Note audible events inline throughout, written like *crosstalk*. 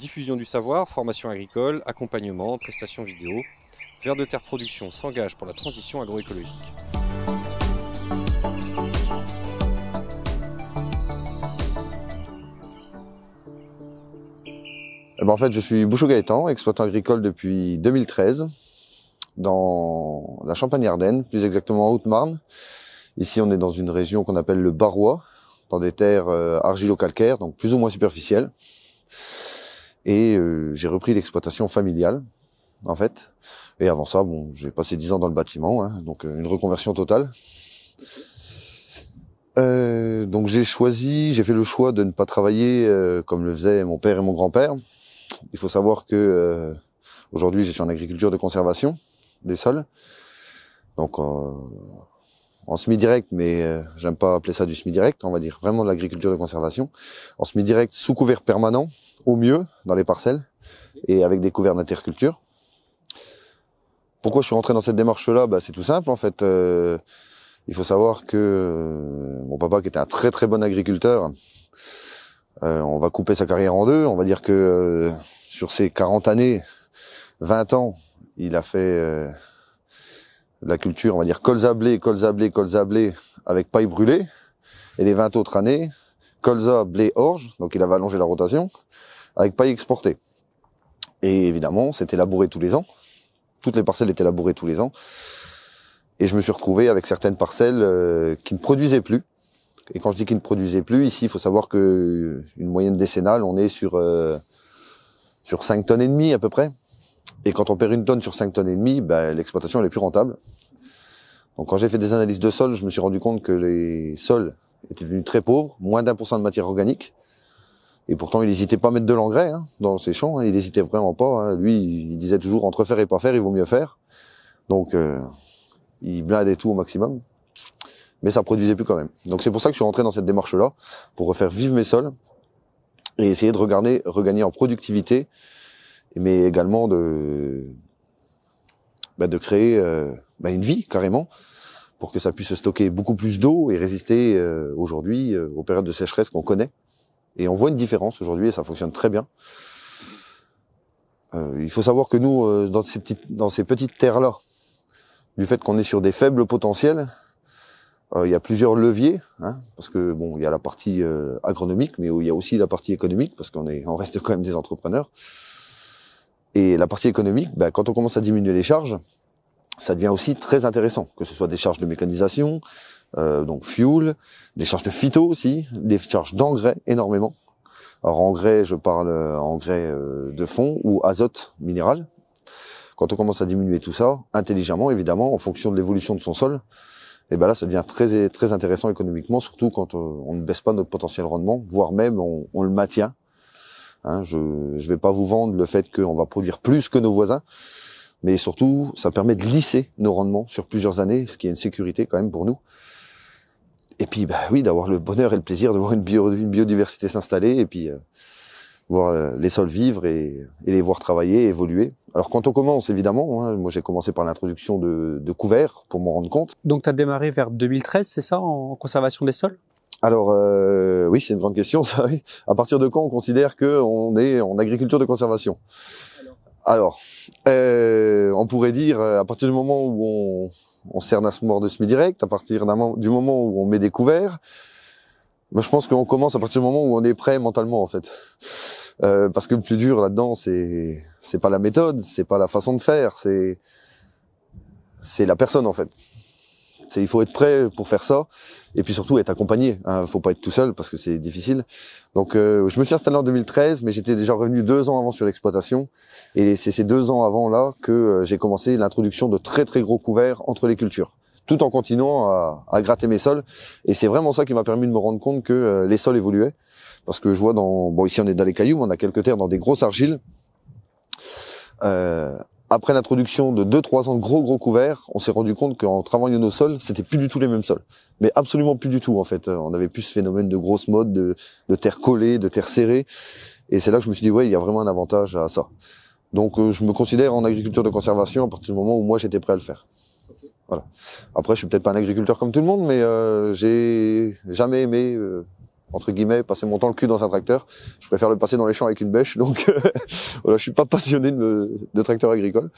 Diffusion du savoir, formation agricole, accompagnement, prestations vidéo. Vers de Terre Production s'engage pour la transition agroécologique. Eh ben, en fait, je suis Bouchot Gaétan, exploitant agricole depuis 2013, dans la Champagne-Ardenne, plus exactement en Haute-Marne. Ici, on est dans une région qu'on appelle le Barrois, dans des terres euh, argilo-calcaires, donc plus ou moins superficielles. Et euh, j'ai repris l'exploitation familiale, en fait. Et avant ça, bon, j'ai passé 10 ans dans le bâtiment, hein, donc euh, une reconversion totale. Euh, donc j'ai choisi, j'ai fait le choix de ne pas travailler euh, comme le faisaient mon père et mon grand-père. Il faut savoir que aujourd'hui je suis en agriculture de conservation des sols, donc en semi-direct, mais j'aime pas appeler ça du semi-direct, on va dire vraiment de l'agriculture de conservation, en semi-direct sous couvert permanent, au mieux dans les parcelles et avec des couverts d'interculture. Pourquoi je suis rentré dans cette démarche-là bah, C'est tout simple en fait. Euh, il faut savoir que euh, mon papa, qui était un très très bon agriculteur, euh, on va couper sa carrière en deux. On va dire que sur ses 40 années, 20 ans, il a fait de la culture, on va dire colza blé, colza blé, colza blé, avec paille brûlée. Et les 20 autres années, colza blé orge. Donc il avait allongé la rotation avec paille exportée. Et évidemment, c'était labouré tous les ans. Toutes les parcelles étaient labourées tous les ans. Et je me suis retrouvé avec certaines parcelles euh, qui ne produisaient plus. Et quand je dis qu'ils ne produisaient plus, ici, il faut savoir que une moyenne décennale, on est sur euh, sur 5 tonnes et demie à peu près. Et quand on perd une tonne sur 5 tonnes et demie, ben, l'exploitation elle est plus rentable. Donc quand j'ai fait des analyses de sol, je me suis rendu compte que les sols étaient devenus très pauvres, moins d'un pour cent de matière organique. Et pourtant, il n'hésitait pas à mettre de l'engrais hein, dans ses champs. Hein. il n'hésitait vraiment pas. Hein. Lui, il disait toujours entre faire et pas faire, il vaut mieux faire. Donc, euh, il blindait tout au maximum. Mais ça produisait plus quand même. Donc c'est pour ça que je suis rentré dans cette démarche-là pour refaire vivre mes sols et essayer de regarder, regagner en productivité, mais également de bah, de créer euh, bah, une vie carrément pour que ça puisse stocker beaucoup plus d'eau et résister euh, aujourd'hui aux périodes de sécheresse qu'on connaît. Et on voit une différence aujourd'hui et ça fonctionne très bien. Euh, il faut savoir que nous, euh, dans ces petites, dans ces petites terres-là, du fait qu'on est sur des faibles potentiels, euh, il y a plusieurs leviers, hein, parce que bon, il y a la partie agronomique, mais il y a aussi la partie économique, parce qu'on est, on reste quand même des entrepreneurs. Et la partie économique, ben, quand on commence à diminuer les charges, ça devient aussi très intéressant, que ce soit des charges de mécanisation, euh, donc fuel, des charges de phyto aussi, des charges d'engrais énormément. Alors engrais, je parle euh, engrais euh, de fond ou azote minéral. Quand on commence à diminuer tout ça, intelligemment évidemment, en fonction de l'évolution de son sol, et eh ben là ça devient très très intéressant économiquement, surtout quand euh, on ne baisse pas notre potentiel rendement, voire même on, le maintient. Hein, je ne vais pas vous vendre le fait qu'on va produire plus que nos voisins, mais surtout ça permet de lisser nos rendements sur plusieurs années, ce qui est une sécurité quand même pour nous. Et puis, bah oui, d'avoir le bonheur et le plaisir de voir une, biodiversité s'installer et puis euh, voir euh, les sols vivre et, et, les voir travailler, évoluer. Alors quand on commence, évidemment, hein, moi j'ai commencé par l'introduction de, de, couverts pour m'en rendre compte. Donc tu as démarré vers 2013, c'est ça, en conservation des sols alors euh, oui, c'est une grande question. *laughs* Ça, À partir de quand on considère que on est en agriculture de conservation Alors, on pourrait dire à partir du moment où on, on sert ce moment de semi direct à partir du moment où on met des couverts. je pense qu'on commence à partir du moment où on est prêt mentalement en fait. Euh, parce que le plus dur là-dedans, c'est c'est pas la méthode, c'est pas la façon de faire, c'est c'est la personne en fait il faut être prêt pour faire ça et puis surtout être accompagné. Hein. Faut pas être tout seul parce que c'est difficile. Donc euh, je me suis installé en 2013, mais j'étais déjà revenu deux ans avant sur l'exploitation et c'est ces deux ans avant là que euh, j'ai commencé l'introduction de très très gros couverts entre les cultures tout en continuant à, gratter mes sols. Et c'est vraiment ça qui m'a permis de me rendre compte que euh, les sols évoluaient. Parce que je vois dans... Bon, ici, on est dans les cailloux, mais on a quelques terres dans des grosses argiles. Euh, après l'introduction de 2-3 ans de gros gros couverts, on s'est rendu compte qu'en travaillant nos sols, c'était plus du tout les mêmes sols. Mais absolument plus du tout en fait. On avait plus ce phénomène de grosse mode, de, de terre collée, de terre serrée. Et c'est là que je me suis dit, ouais, il y a vraiment un avantage à ça. Donc euh, je me considère en agriculture de conservation à partir du moment où moi j'étais prêt à le faire. Voilà. Après, je suis peut-être pas un agriculteur comme tout le monde, mais euh, j'ai jamais aimé... Euh, entre guillemets, passer mon temps le cul dans un tracteur. Je préfère le passer dans les champs avec une bêche. Donc euh, *laughs* voilà, je suis pas passionné de, de tracteur agricole.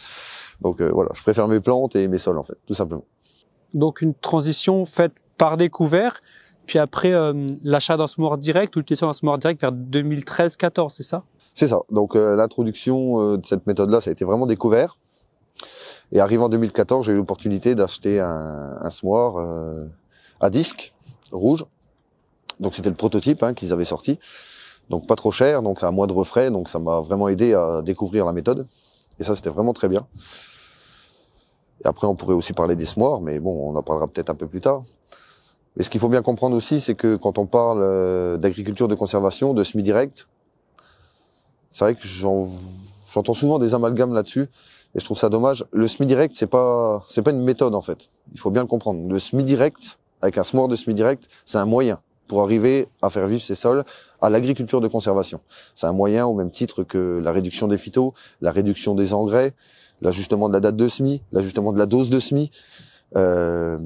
Donc euh, voilà, je préfère mes plantes et mes sols en fait, tout simplement. Donc une transition faite par découvert, puis après euh, l'achat d'un semoir direct ou l'utilisation d'un semoir direct vers 2013-14, c'est ça C'est ça. Donc l'introduction de cette méthode-là, ça a été vraiment découvert. Et arrivé en 2014, j'ai eu l'opportunité d'acheter un, un semoir à disque rouge donc c'était le prototype hein, qu'ils avaient sorti, donc pas trop cher, donc à de frais, donc ça m'a vraiment aidé à découvrir la méthode. Et ça c'était vraiment très bien. Et après on pourrait aussi parler des SMOR, mais bon, on en parlera peut-être un peu plus tard. Mais ce qu'il faut bien comprendre aussi, c'est que quand on parle euh, d'agriculture de conservation, de semi-direct, c'est vrai que j'entends souvent des amalgames là-dessus et je trouve ça dommage. Le semi direct, c'est pas, c'est pas une méthode en fait. Il faut bien le comprendre. Le semi direct avec un SMOR de semi direct, c'est un moyen pour arriver à faire vivre ces sols à l'agriculture de conservation. C'est un moyen au même titre que la réduction des phytos, la réduction des engrais, l'ajustement de la date de semis, l'ajustement de la dose de semis, euh,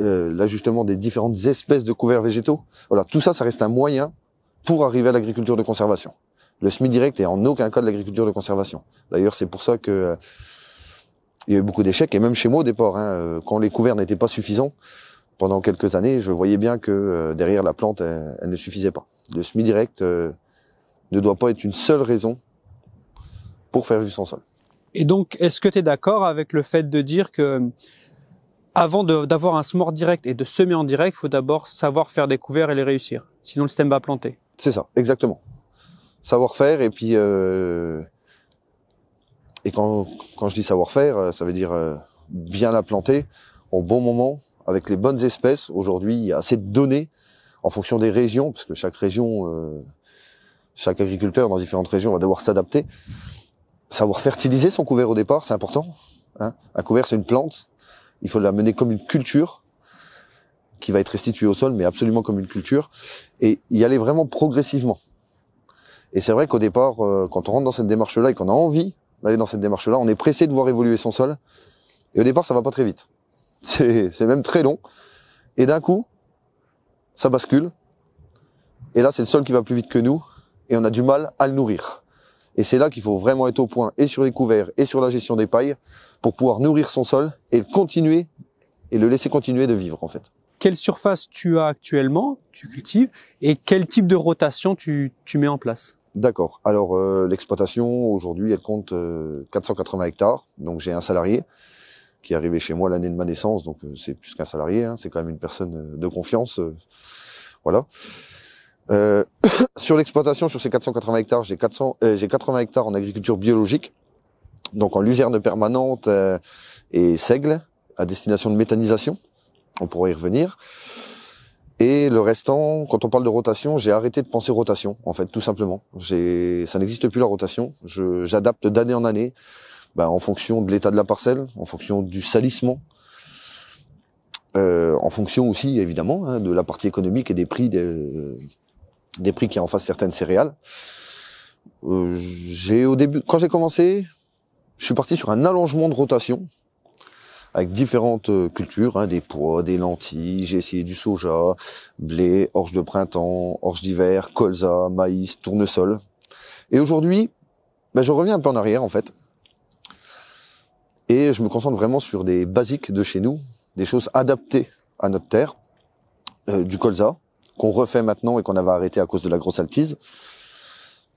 euh, l'ajustement des différentes espèces de couverts végétaux. Voilà, tout ça, ça reste un moyen pour arriver à l'agriculture de conservation. Le semis direct est en aucun cas de l'agriculture de conservation. D'ailleurs, c'est pour ça que euh, il y a eu beaucoup d'échecs, et même chez moi au départ, hein, quand les couverts n'étaient pas suffisants, pendant quelques années, je voyais bien que euh, derrière la plante, elle, ne suffisait pas. Le semi-direct euh, ne doit pas être une seule raison pour faire vivre son sol. Et donc, est-ce que tu es d'accord avec le fait de dire que avant d'avoir un semoir direct et de semer en direct, il faut d'abord savoir faire des couverts et les réussir. Sinon, le système va planter. C'est ça, exactement. Savoir faire et puis euh, et quand, quand je dis savoir faire, ça veut dire bien la planter au bon moment avec les bonnes espèces. Aujourd'hui, il y a assez de données en fonction des régions, parce que chaque région, euh, chaque agriculteur dans différentes régions va devoir s'adapter. Savoir fertiliser son couvert au départ, c'est important. Hein. Un couvert, c'est une plante. Il faut la mener comme une culture qui va être restituée au sol, mais absolument comme une culture, et y aller vraiment progressivement. Et c'est vrai qu'au départ, euh, quand on rentre dans cette démarche-là et qu'on a envie d'aller dans cette démarche-là, on est pressé de voir évoluer son sol. Et au départ, ça va pas très vite c'est même très long. Et d'un coup, ça bascule. Et là, c'est le sol qui va plus vite que nous, et on a du mal à le nourrir. Et c'est là qu'il faut vraiment être au point, et sur les couverts, et sur la gestion des pailles, pour pouvoir nourrir son sol et continuer, et le laisser continuer de vivre, en fait. Quelle surface tu as actuellement, tu cultives, et quel type de rotation tu, mets en place D'accord. Alors, euh, l'exploitation, aujourd'hui, elle compte 480 euh, hectares, donc j'ai un salarié qui est arrivé chez moi l'année de ma naissance, donc euh, c'est plus qu'un salarié, hein, c'est quand même une personne euh, de confiance. Euh, voilà. Euh, *coughs* sur l'exploitation, sur ces 480 hectares, j'ai 400, j'ai 80 hectares en agriculture biologique, donc en luzerne permanente et seigle à destination de méthanisation. On pourra y revenir. Et le restant, quand on parle de rotation, j'ai arrêté de penser rotation, en fait, tout simplement. J'ai, ça n'existe plus la rotation. Je, j'adapte d'année en année. Bah, en fonction de l'état de la parcelle, en fonction du salissement, euh, en fonction aussi évidemment hein, de la partie économique et des prix des, euh, des prix qui en face certaines céréales. Euh, j'ai au début, quand j'ai commencé, je suis parti sur un allongement de rotation avec différentes cultures, hein, des pois, des lentilles, j'ai essayé du soja, blé, orge de printemps, orge d'hiver, colza, maïs, tournesol. Et aujourd'hui, bah, je reviens un peu en arrière en fait. Et je me concentre vraiment sur des basiques de chez nous, des choses adaptées à notre terre, euh, du colza, qu'on refait maintenant et qu'on avait arrêté à cause de la grosse altise,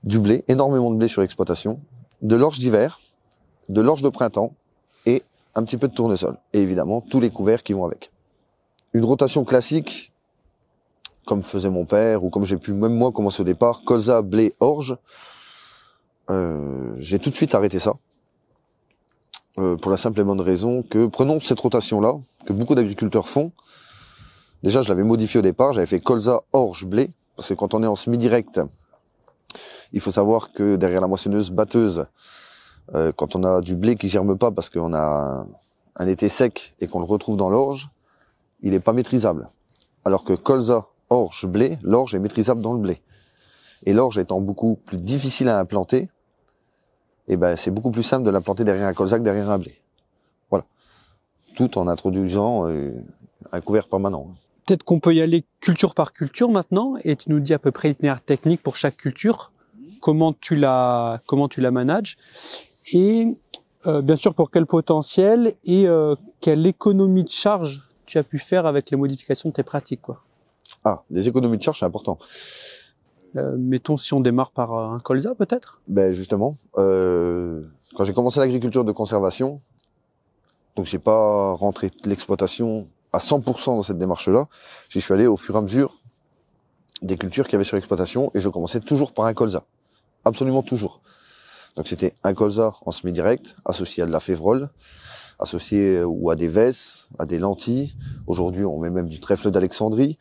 du blé, énormément de blé sur l'exploitation, de l'orge d'hiver, de l'orge de printemps et un petit peu de tournesol. Et évidemment, tous les couverts qui vont avec. Une rotation classique, comme faisait mon père, ou comme j'ai pu même moi commencer au départ, colza, blé, orge, euh, j'ai tout de suite arrêté ça. Euh, pour la simple et bonne raison que, prenons cette rotation-là, que beaucoup d'agriculteurs font. Déjà, je l'avais modifié au départ, j'avais fait colza, orge, blé, parce que quand on est en semi-direct, il faut savoir que derrière la moissonneuse batteuse, euh, quand on a du blé qui germe pas parce qu'on a un été sec et qu'on le retrouve dans l'orge, il n'est pas maîtrisable. Alors que colza, orge, blé, l'orge est maîtrisable dans le blé. Et l'orge étant beaucoup plus difficile à implanter, eh ben, c'est beaucoup plus simple de la planter derrière un colza derrière un blé. Voilà. Tout en introduisant euh, un couvert permanent. Peut-être qu'on peut y aller culture par culture maintenant, et tu nous dis à peu près l'itinéraire technique pour chaque culture, comment tu la, comment tu la manages, et euh, bien sûr pour quel potentiel et euh, quelle économie de charge tu as pu faire avec les modifications de tes pratiques. Quoi. Ah, les économies de charge, c'est important. Euh, mettons si on démarre par euh, un colza peut-être Ben justement, euh, quand j'ai commencé l'agriculture de conservation, donc j'ai pas rentré l'exploitation à 100% dans cette démarche-là. J'y suis allé au fur et à mesure des cultures qu'il y avait sur l'exploitation et je commençais toujours par un colza, absolument toujours. Donc c'était un colza en semi-direct associé à de la févrole, associé ou à des vesses, à des lentilles. Aujourd'hui on met même du trèfle d'Alexandrie.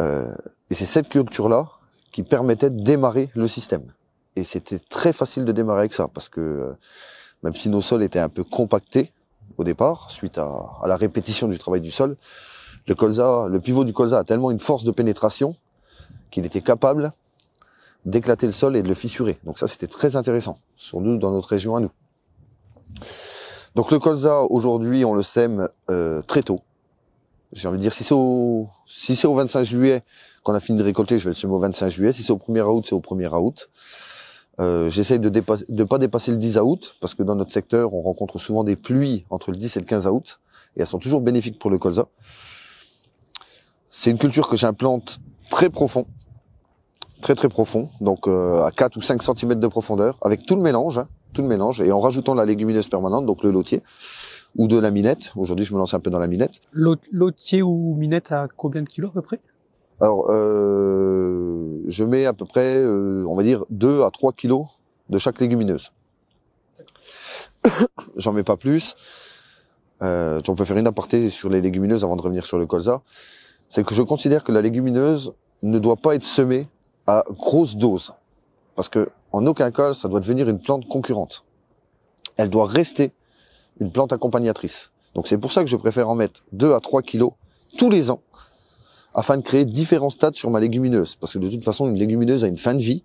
et c'est cette culture-là qui permettait de démarrer le système. Et c'était très facile de démarrer avec ça, parce que euh, même si nos sols étaient un peu compactés au départ, suite à, la répétition du travail du sol, le colza, le pivot du colza a tellement une force de pénétration qu'il était capable d'éclater le sol et de le fissurer. Donc ça, c'était très intéressant, surtout dans notre région à nous. Donc le colza, aujourd'hui, on le sème euh, très tôt, j'ai envie de dire, si c'est au, 25 juillet qu'on a fini de récolter, je vais le semer au 25 juillet. Si c'est au 1er août, c'est au 1er août. Euh, J'essaye de ne pas dépasser le 10 août, parce que dans notre secteur, on rencontre souvent des pluies entre le 10 et le 15 août, et elles sont toujours bénéfiques pour le colza. C'est une culture que j'implante très profond, très très profond, donc euh, à 4 ou 5 cm de profondeur, avec tout le mélange, hein, tout le mélange, et en rajoutant la légumineuse permanente, donc le lotier ou de la minette. Aujourd'hui, je me lance un peu dans la minette. Lotier ou minette à combien de kilos à peu près Alors, euh, je mets à peu près, euh, on va dire, 2 à 3 kilos de chaque légumineuse. *coughs* J'en mets pas plus. Euh, on peut faire une aparté sur les légumineuses avant de revenir sur le colza. C'est que je considère que la légumineuse ne doit pas être semée à grosse dose. Parce que, en aucun cas, ça doit devenir une plante concurrente. Elle doit rester une plante accompagnatrice. Donc c'est pour ça que je préfère en mettre 2 à 3 kilos tous les ans afin de créer différents stades sur ma légumineuse. Parce que de toute façon, une légumineuse a une fin de vie.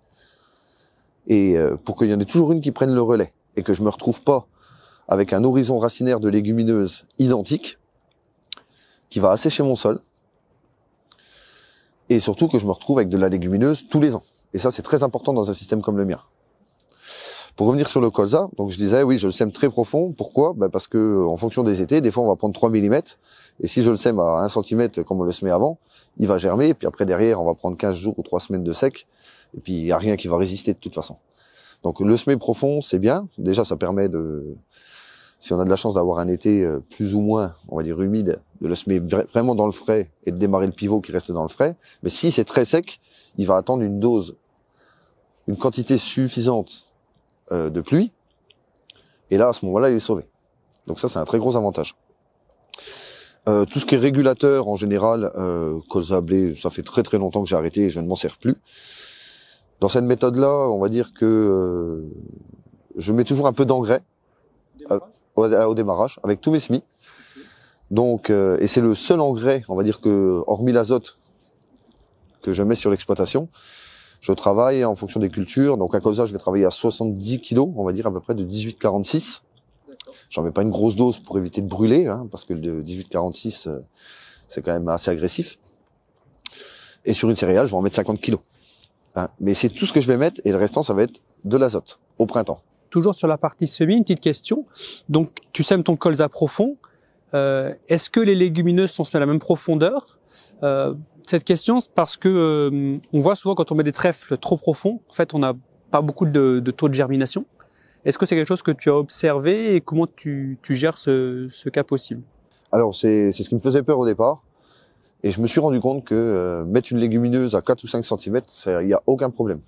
Et euh, pour qu'il y en ait toujours une qui prenne le relais et que je me retrouve pas avec un horizon racinaire de légumineuse identique qui va assécher mon sol. Et surtout que je me retrouve avec de la légumineuse tous les ans. Et ça, c'est très important dans un système comme le mien. Pour revenir sur le colza, donc je disais, oui, je le sème très profond. Pourquoi ben Parce que euh, en fonction des étés, des fois, on va prendre 3 mm. Et si je le sème à 1 cm comme on le semait avant, il va germer. Et puis après, derrière, on va prendre 15 jours ou 3 semaines de sec. Et puis, il n'y a rien qui va résister de toute façon. Donc, le semer profond, c'est bien. Déjà, ça permet de... Si on a de la chance d'avoir un été euh, plus ou moins, on va dire, humide, de le semer vraiment dans le frais et de démarrer le pivot qui reste dans le frais. Mais si c'est très sec, il va attendre une dose, une quantité suffisante euh, de pluie. Et là, à ce moment-là, il est sauvé. Donc ça, c'est un très gros avantage. Euh, tout ce qui est régulateur, en général, euh, à blé, ça fait très très longtemps que j'ai arrêté et je ne m'en sers plus. Dans cette méthode-là, on va dire que euh, je mets toujours un peu d'engrais au, démarrage avec tous mes semis. Donc, et c'est le seul engrais, on va dire que hormis l'azote que je mets sur l'exploitation, je travaille en fonction des cultures. Donc à ça, je vais travailler à 70 kilos, on va dire à peu près de 18,46. J'en mets pas une grosse dose pour éviter de brûler, hein, parce que le 18,46, euh, c'est quand même assez agressif. Et sur une céréale, je vais en mettre 50 kilos. Hein. Mais c'est tout ce que je vais mettre, et le restant, ça va être de l'azote au printemps. Toujours sur la partie semis, une petite question. Donc, tu sèmes ton colza profond. Euh, est-ce que les légumineuses sont semées à la même profondeur euh, cette question parce que euh, on voit souvent quand on met des trèfles trop profonds, en fait, on n'a pas beaucoup de, taux de germination. Est-ce que c'est quelque chose que tu as observé et comment tu, gères ce, cas possible Alors, c'est ce qui me faisait peur au départ. Et je me suis rendu compte que euh, mettre une légumineuse à 4 ou 5 cm, il n'y a aucun problème.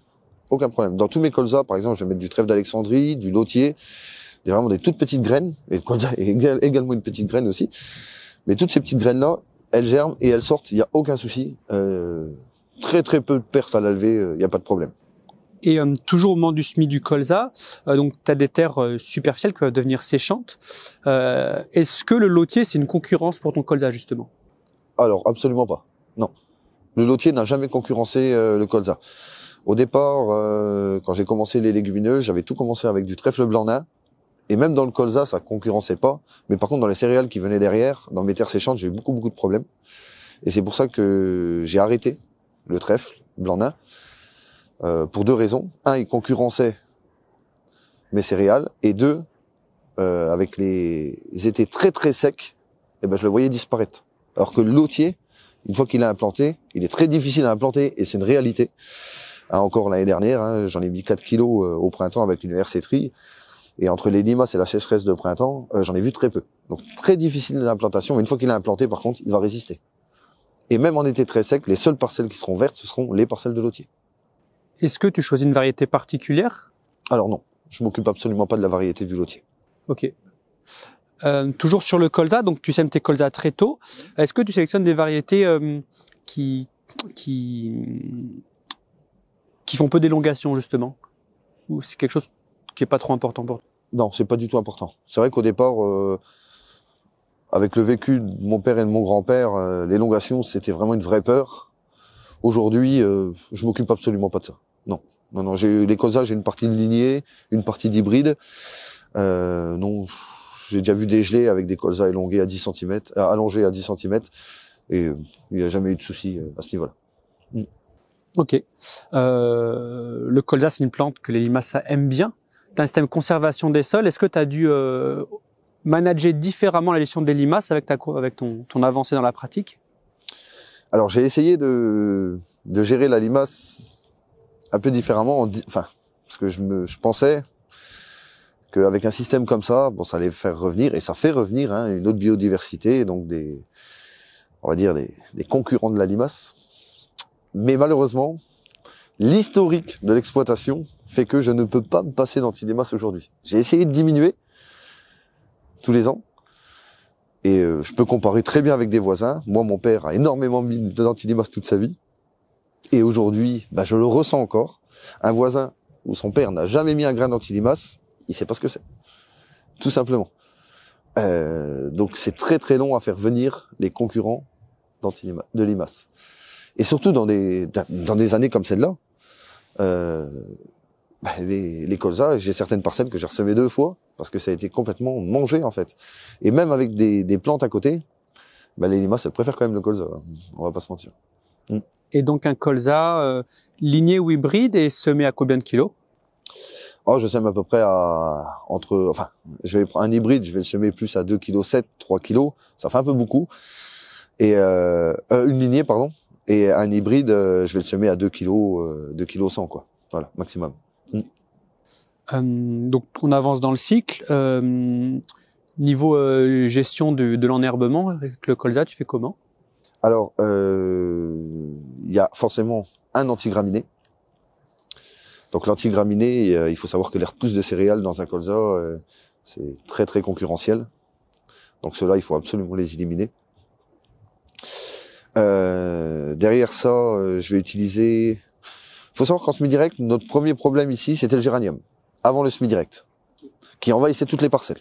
Aucun problème. Dans tous mes colzas, par exemple, je vais mettre du trèfle d'Alexandrie, du lotier, des, vraiment des toutes petites graines, et également une petite graine aussi. Mais toutes ces petites graines-là, elles germent et elles sortent, il n'y a aucun souci. Euh, très très peu de pertes à la euh, il n'y a pas de problème. Et euh, toujours au moment du semis du colza, donc tu as des terres superficielles qui peuvent devenir séchantes. Est-ce que le lotier, c'est une concurrence pour ton colza justement Alors, absolument pas. Non. Le lotier n'a jamais concurrencé le colza. Au départ, quand j'ai commencé les légumineuses, j'avais tout commencé avec du trèfle blanc nain. Et même dans le colza, ça concurrençait pas. Mais par contre, dans les céréales qui venaient derrière, dans mes terres séchantes, j'ai eu beaucoup, beaucoup de problèmes. Et c'est pour ça que j'ai arrêté le trèfle blanc nain euh, pour deux raisons. Un, il concurrençait mes céréales. Et deux, euh, avec les étés très, très secs, eh ben, je le voyais disparaître. Alors que l'autier, lotier, une fois qu'il est implanté, il est très difficile à implanter et c'est une réalité. Hein, encore l'année dernière, hein, j'en ai mis 4 kilos euh, au printemps avec une RC tri. Et entre les limaces et la sécheresse de printemps, euh, j'en ai vu très peu. Donc très difficile l'implantation, une fois qu'il est implanté, par contre, il va résister. Et même en été très sec, les seules parcelles qui seront vertes, ce seront les parcelles de lotier. Est-ce que tu choisis une variété particulière Alors non, je m'occupe absolument pas de la variété du lotier. Ok. Euh, toujours sur le colza, donc tu sèmes tes colzas très tôt. Est-ce que tu sélectionnes des variétés euh, qui, qui, qui font peu d'élongation justement Ou c'est quelque chose qui pas trop important pour toi Non, c'est pas du tout important. C'est vrai qu'au départ, euh, avec le vécu de mon père et de mon grand-père, euh, l'élongation, c'était vraiment une vraie peur. Aujourd'hui, euh, je m'occupe absolument pas de ça. Non, non, non. J'ai les colzas, j'ai une partie de lignée, une partie d'hybride. non, j'ai déjà vu dégeler avec des colzas allongés à 10 cm, allongés à 10 cm, et il n'y a jamais eu de souci à ce niveau-là. Ok. le colza, c'est une plante que les limaces aiment bien un système de conservation des sols. Est-ce que tu as dû euh, manager différemment la gestion des limaces avec, ta, avec ton, avancée dans la pratique Alors j'ai essayé de, gérer la limace un peu différemment, enfin, parce que je, me, je pensais qu'avec un système comme ça, bon, ça allait faire revenir, et ça fait revenir hein, une autre biodiversité, donc des, on va dire des, des concurrents de la limace. Mais malheureusement, l'historique de l'exploitation fait que je ne peux pas me passer danti aujourd'hui. J'ai essayé de diminuer tous les ans. Et euh, je peux comparer très bien avec des voisins. Moi, mon père a énormément mis de toute sa vie. Et aujourd'hui, bah, je le ressens encore. Un voisin où son père n'a jamais mis un grain danti il sait pas ce que c'est. Tout simplement. Euh, donc c'est très très long à faire venir les concurrents de l'IMAS. Et surtout dans des, dans des années comme celle-là, euh, bah, les, les colzas, j'ai certaines parcelles que j'ai ressemées deux fois parce que ça a été complètement mangé en fait. Et même avec des, des plantes à côté, bah, les limaces elles préfèrent quand même le colza. Hein. On va pas se mentir. Mm. Et donc un colza euh, ligné ou hybride et semé à combien de kilos Oh, je sème à peu près à entre, enfin, je vais prendre un hybride, je vais le semer plus à 2 kg 7, 3 kg, ça fait un peu beaucoup. Et euh, euh, une lignée pardon, et un hybride, je vais le semer à 2 kg, 2 kg 100 quoi. Voilà, maximum. Euh, donc on avance dans le cycle. Euh, niveau euh, gestion de, l'enherbement avec le colza, tu fais comment Alors, il y a forcément un antigraminé. Donc l'antigraminé, il faut savoir que les repousses de céréales dans un colza, c'est très très concurrentiel. Donc ceux-là, il faut absolument les éliminer. derrière ça, je vais utiliser... Il faut savoir qu'en semi-direct, notre premier problème ici, c'était le géranium avant le semi direct, qui envahissait toutes les parcelles.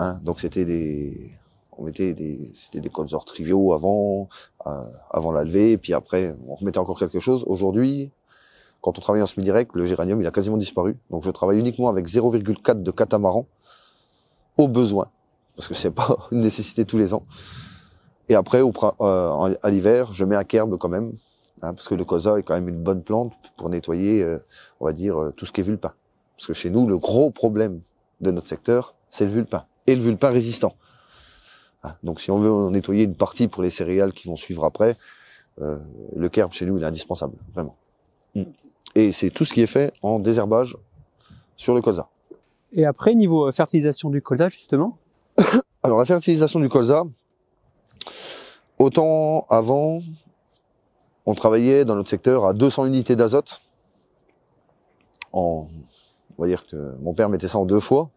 Hein, donc c'était des, on mettait des, c'était des triviaux avant, euh, avant la levée, et puis après on remettait encore quelque chose. Aujourd'hui, quand on travaille en semi direct, le géranium il a quasiment disparu. Donc je travaille uniquement avec 0,4 de catamaran au besoin, parce que c'est *laughs* pas une nécessité tous les ans. Et après, au, euh, à l'hiver, je mets un kerbe quand même, Hein, parce que le colza est quand même une bonne plante pour nettoyer, euh, on va dire, euh, tout ce qui est vulpin. Parce que chez nous, le gros problème de notre secteur, c'est le vulpin et le vulpin résistant. Hein, donc, si on veut nettoyer une partie pour les céréales qui vont suivre après, euh, le kerbe chez nous, il est indispensable, vraiment. Mm. Et c'est tout ce qui est fait en désherbage sur le colza. Et après, niveau fertilisation du colza, justement *coughs* Alors, la fertilisation du colza, autant avant, on travaillait dans notre secteur à 200 unités d'azote. on va dire que mon père mettait ça en deux fois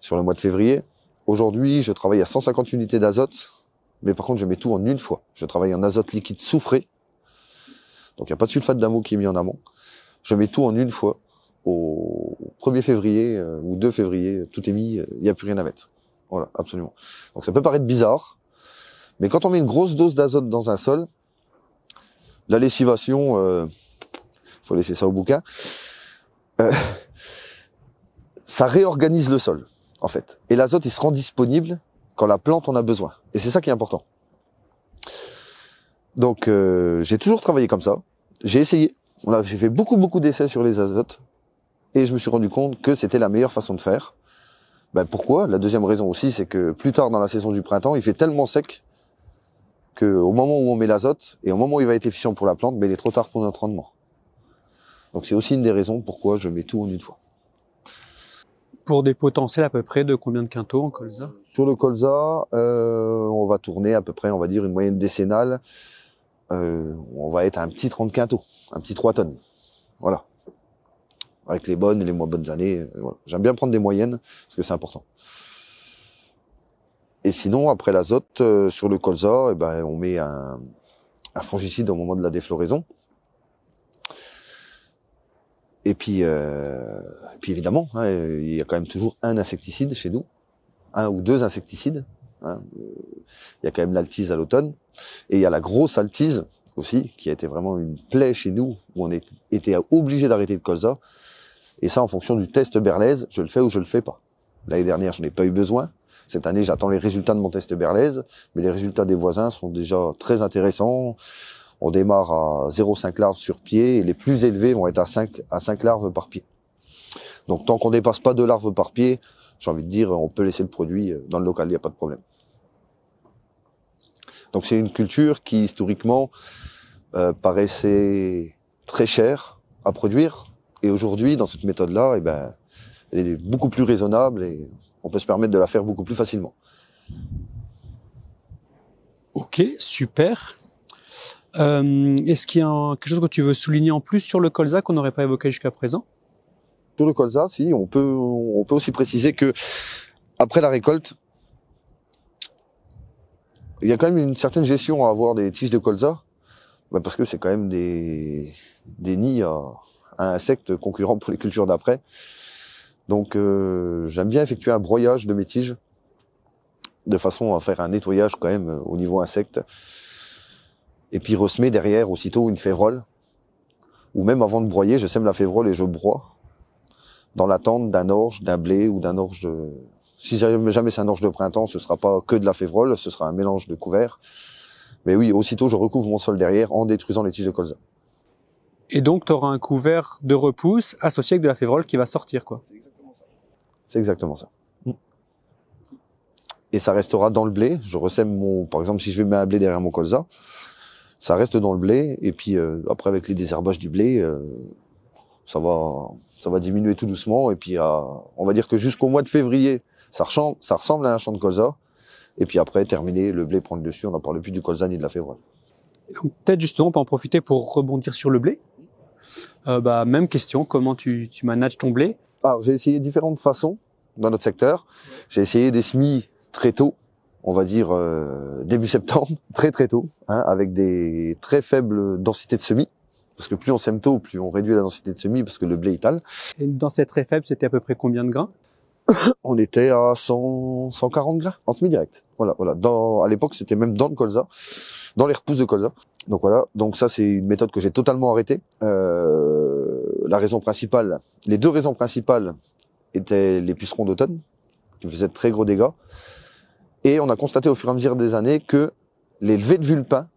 sur le mois de février. Aujourd'hui, je travaille à 150 unités d'azote, mais par contre, je mets tout en une fois. Je travaille en azote liquide soufré. Donc, il n'y a pas de sulfate d'ammonium qui est mis en amont. Je mets tout en une fois. Au 1er février euh, ou 2 février, tout est mis, il n'y a plus rien à mettre. Voilà, absolument. Donc, ça peut paraître bizarre, mais quand on met une grosse dose d'azote dans un sol, la lessivation, euh, faut laisser ça au bouquin. Euh, ça réorganise le sol, en fait. Et l'azote, il se rend disponible quand la plante en a besoin. Et c'est ça qui est important. Donc, euh, j'ai toujours travaillé comme ça. J'ai essayé. J'ai fait beaucoup, beaucoup d'essais sur les azotes. Et je me suis rendu compte que c'était la meilleure façon de faire. Ben pourquoi La deuxième raison aussi, c'est que plus tard dans la saison du printemps, il fait tellement sec que au moment où on met l'azote et au moment où il va être efficient pour la plante, mais il est trop tard pour notre rendement. Donc c'est aussi une des raisons pourquoi je mets tout en une fois. Pour des potentiels à peu près de combien de quintaux en colza Sur le colza, euh, on va tourner à peu près, on va dire une moyenne décennale. Euh, on va être à un petit 30 quintaux, un petit 3 tonnes. Voilà. Avec les bonnes et les moins bonnes années. Euh, J'aime bien prendre des moyennes parce que c'est important. Et sinon, après l'azote, euh, sur le colza, eh ben, on met un, un, fongicide au moment de la défloraison. Et puis, euh, puis évidemment, hein, il y a quand même toujours un insecticide chez nous, un ou deux insecticides. Hein. Il y a quand même l'altise à l'automne. Et il y a la grosse altise aussi, qui a été vraiment une plaie chez nous, où on était obligé d'arrêter le colza. Et ça, en fonction du test berlaise, je le fais ou je le fais pas. L'année dernière, je n'ai pas eu besoin. Cette année, j'attends les résultats de mon test berlaise, mais les résultats des voisins sont déjà très intéressants. On démarre à 0,5 larves sur pied et les plus élevés vont être à 5, à 5 larves par pied. Donc tant qu'on dépasse pas 2 larves par pied, j'ai envie de dire, on peut laisser le produit euh, dans le local, il n'y a pas de problème. Donc c'est une culture qui historiquement euh, paraissait très chère à produire, et aujourd'hui, dans cette méthode-là, eh ben, elle est beaucoup plus raisonnable et on peut se permettre de la faire beaucoup plus facilement. Ok, super. Euh, est-ce qu'il y a quelque chose que tu veux souligner en plus sur le colza qu'on n'aurait pas évoqué jusqu'à présent Sur le colza, si, on peut, on peut aussi préciser que après la récolte, il y a quand même une certaine gestion à avoir des tiges de colza, bah, parce que c'est quand même des, nids à insectes concurrents pour les cultures d'après. Donc euh, j'aime bien effectuer un broyage de mes tiges de façon à faire un nettoyage quand même euh, au niveau insecte. Et puis ressemer derrière aussitôt une févrole. Ou même avant de broyer, je sème la févrole et je broie dans l'attente d'un orge, d'un blé ou d'un orge de... Si jamais, c'est un orge de printemps, ce ne sera pas que de la févrole, ce sera un mélange de couverts. Mais oui, aussitôt je recouvre mon sol derrière en détruisant les tiges de colza. Et donc tu auras un couvert de repousse associé avec de la févrole qui va sortir quoi. C'est exactement ça. Et ça restera dans le blé. Je ressème mon, par exemple, si je vais mettre un blé derrière mon colza, ça reste dans le blé. Et puis euh, après, avec les désherbages du blé, euh, ça va, ça va diminuer tout doucement. Et puis, on va dire que jusqu'au mois de février, ça ressemble, à un champ de colza. Et puis après, terminé, le blé prend le dessus. On n'en parle plus du colza ni de la févrole. Peut-être justement, on peut en profiter pour rebondir sur le blé. Euh, bah, même question, comment tu, tu manages ton blé alors, bah, j'ai essayé différentes façons dans notre secteur. J'ai essayé des semis très tôt, on va dire euh, début septembre, *laughs* très très tôt, hein, avec des très faibles densités de semis. Parce que plus on sème tôt, plus on réduit la densité de semis, parce que le blé étale. Et une densité très faible, c'était à peu près combien de grains *coughs* on était à 100, 140 grains en semis direct Voilà, voilà. Dans, à l'époque, c'était même dans le colza, dans les repousses de colza. Donc voilà. Donc ça, c'est une méthode que j'ai totalement arrêtée. Euh, la raison principale, les deux raisons principales étaient les pucerons d'automne, qui faisaient de très gros dégâts. Et on a constaté au fur et à mesure des années que les levées de vulpin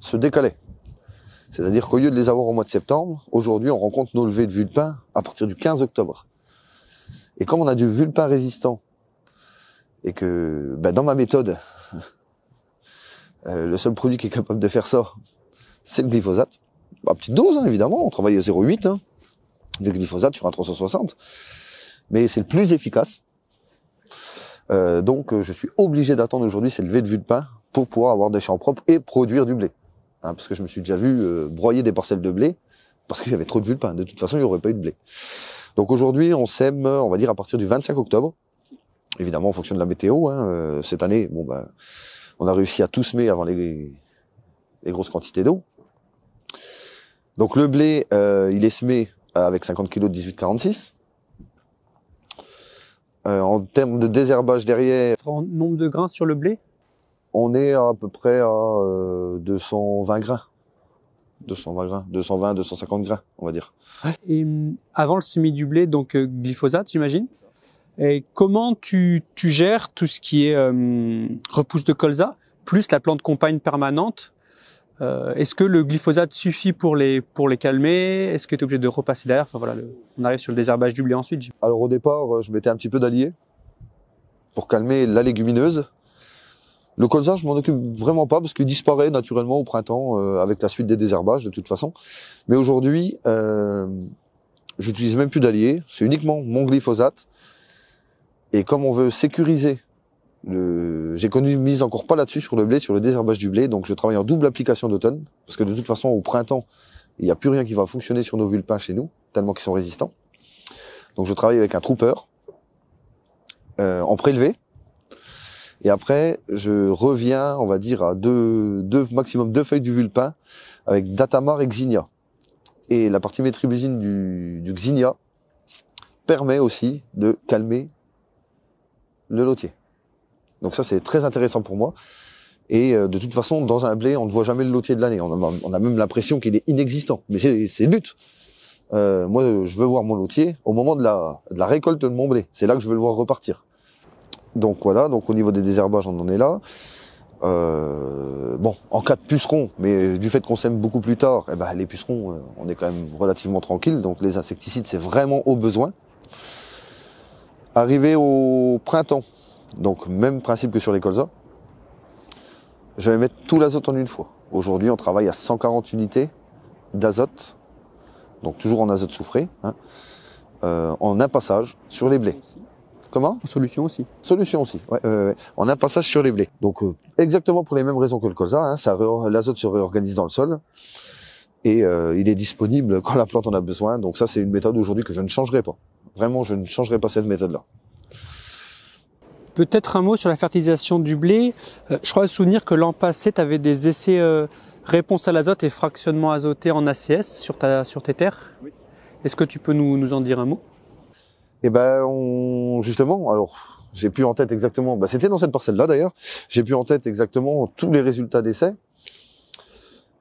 se décalaient. C'est-à-dire qu'au lieu de les avoir au mois de septembre, aujourd'hui on rencontre nos levées de vulpin à partir du 15 octobre. Et comme on a du vulpin résistant, et que ben, dans ma méthode, *laughs* euh, le seul produit qui est capable de faire ça, c'est le glyphosate. À bah, petite dose, hein, évidemment, on travaille à 0,8 de glyphosate sur un 360, mais c'est le plus efficace. Euh, donc euh, je suis obligé d'attendre aujourd'hui cette levée de vue de pain pour pouvoir avoir des champs propres et produire du blé. Hein, parce que je me suis déjà vu euh, broyer des parcelles de blé parce qu'il y avait trop de vue de pain. De toute façon, il n'y aurait pas eu de blé. Donc aujourd'hui, on sème, on va dire, à partir du 25 octobre. Évidemment, en fonction de la météo. Hein, euh, cette année, bon ben, on a réussi à tout semer avant les, les grosses quantités d'eau. Donc le blé, il est semé avec 50 kg de 18,46. Euh, en termes de désherbage derrière. En nombre de grains sur le blé On est à peu près à 220 euh, grains. 220 grains, 220, 250 grains, on va dire. Et hum, avant le semis du blé, donc euh, glyphosate, j'imagine. Et comment tu, gères tout ce qui est hum, repousse de colza, plus la plante compagne permanente euh, est-ce que le glyphosate suffit pour les, pour les calmer Est-ce que tu es obligé de repasser derrière Enfin voilà, on arrive sur le désherbage du blé ensuite. Alors au départ, euh, je mettais un petit peu d'allié pour calmer la légumineuse. Le colza, je m'en occupe vraiment pas parce qu'il disparaît naturellement au printemps euh, avec la suite des désherbages de toute façon. Mais aujourd'hui, euh, j'utilise même plus d'allié. c'est uniquement mon glyphosate. Et comme on veut sécuriser le... J'ai connu une mise encore pas là-dessus sur le blé, sur le désherbage du blé. Donc je travaille en double application d'automne parce que de toute façon au printemps il n'y a plus rien qui va fonctionner sur nos vulpins chez nous tellement qu'ils sont résistants. Donc je travaille avec un troupeur, euh, en prélevé. Et après, je reviens, on va dire, à deux, deux maximum deux feuilles du vulpin avec Datamar et Xinia. Et la partie métribusine du, du Xinia permet aussi de calmer le lotier. Donc ça, c'est très intéressant pour moi. Et euh, de toute façon, dans un blé, on ne voit jamais le lotier de l'année. On, a, même l'impression qu'il est inexistant. Mais c'est le but. Euh, moi, je veux voir mon lotier au moment de la, récolte de mon blé. C'est là que je veux le voir repartir. Donc voilà, donc au niveau des désherbages, on en est là. Euh, bon, en cas de pucerons, mais du fait qu'on sème beaucoup plus tard, eh ben, les pucerons, on est quand même relativement tranquille. Donc les insecticides, c'est vraiment au besoin. Arrivé au printemps, donc même principe que sur les colzas. Je vais mettre tout l'azote en une fois. Aujourd'hui, on travaille à 140 unités d'azote, donc toujours en azote soufré, hein. euh, en un passage sur les blés. Comment Solution aussi. Solution aussi. Ouais, ouais, ouais. En un passage sur les blés. Donc euh, exactement pour les mêmes raisons que le colza, hein, ça l'azote se réorganise dans le sol et euh, il est disponible quand la plante en a besoin. Donc ça c'est une méthode aujourd'hui que je ne changerai pas. Vraiment, je ne changerai pas cette méthode-là. Peut-être un mot sur la fertilisation du blé. Euh, je crois souvenir que l'an passé, tu avais des essais euh, réponse à l'azote et fractionnement azoté en ACS sur, ta, sur tes terres. Est-ce que tu peux nous, nous en dire un mot Eh ben, on, justement, alors j'ai plus en tête exactement. Bah, c'était dans cette parcelle-là d'ailleurs. J'ai plus en tête exactement tous les résultats d'essais.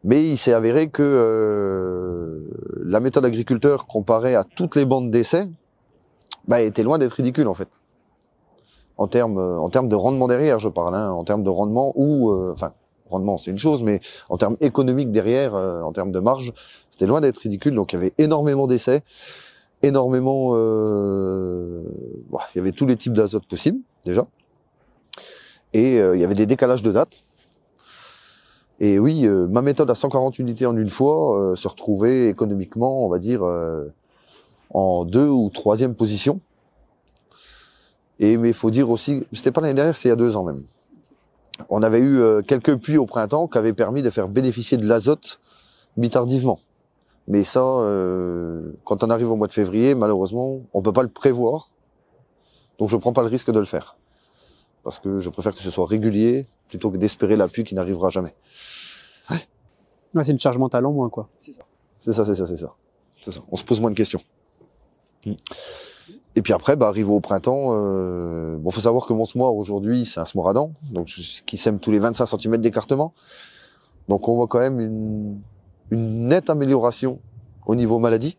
Mais il s'est avéré que euh, la méthode agriculteur comparée à toutes les bandes d'essais bah, était loin d'être ridicule en fait en termes euh, en termes de rendement derrière, je parle, hein, en termes de rendement ou euh, enfin rendement c'est une chose, mais en termes économiques derrière, euh, en termes de marge, c'était loin d'être ridicule. Donc il y avait énormément d'essais, énormément, bah, il y avait tous les types d'azote possibles déjà, et il y avait des décalages de dates Et oui, ma méthode à 140 unités en une fois se retrouvait économiquement, on va dire, en deux ou troisième position et mais il faut dire aussi, c'était pas l'année dernière, c'était il y a deux ans même. On avait eu euh, quelques pluies au printemps qui avaient permis de faire bénéficier de l'azote bitardivement. Mais ça, euh, quand on arrive au mois de février, malheureusement, on peut pas le prévoir. Donc je prends pas le risque de le faire parce que je préfère que ce soit régulier plutôt que d'espérer la pluie qui n'arrivera jamais. c'est une charge mentale en moins, quoi. C'est ça. C'est ça, c'est ça, c'est ça. ça. On se pose moins de questions. Hmm. Et puis après, bah, arrivé au printemps, euh, bon, faut savoir que mon semoir aujourd'hui, c'est un semoir à donc qui sème tous les 25 cm d'écartement. Donc on voit quand même une, nette amélioration au niveau maladie.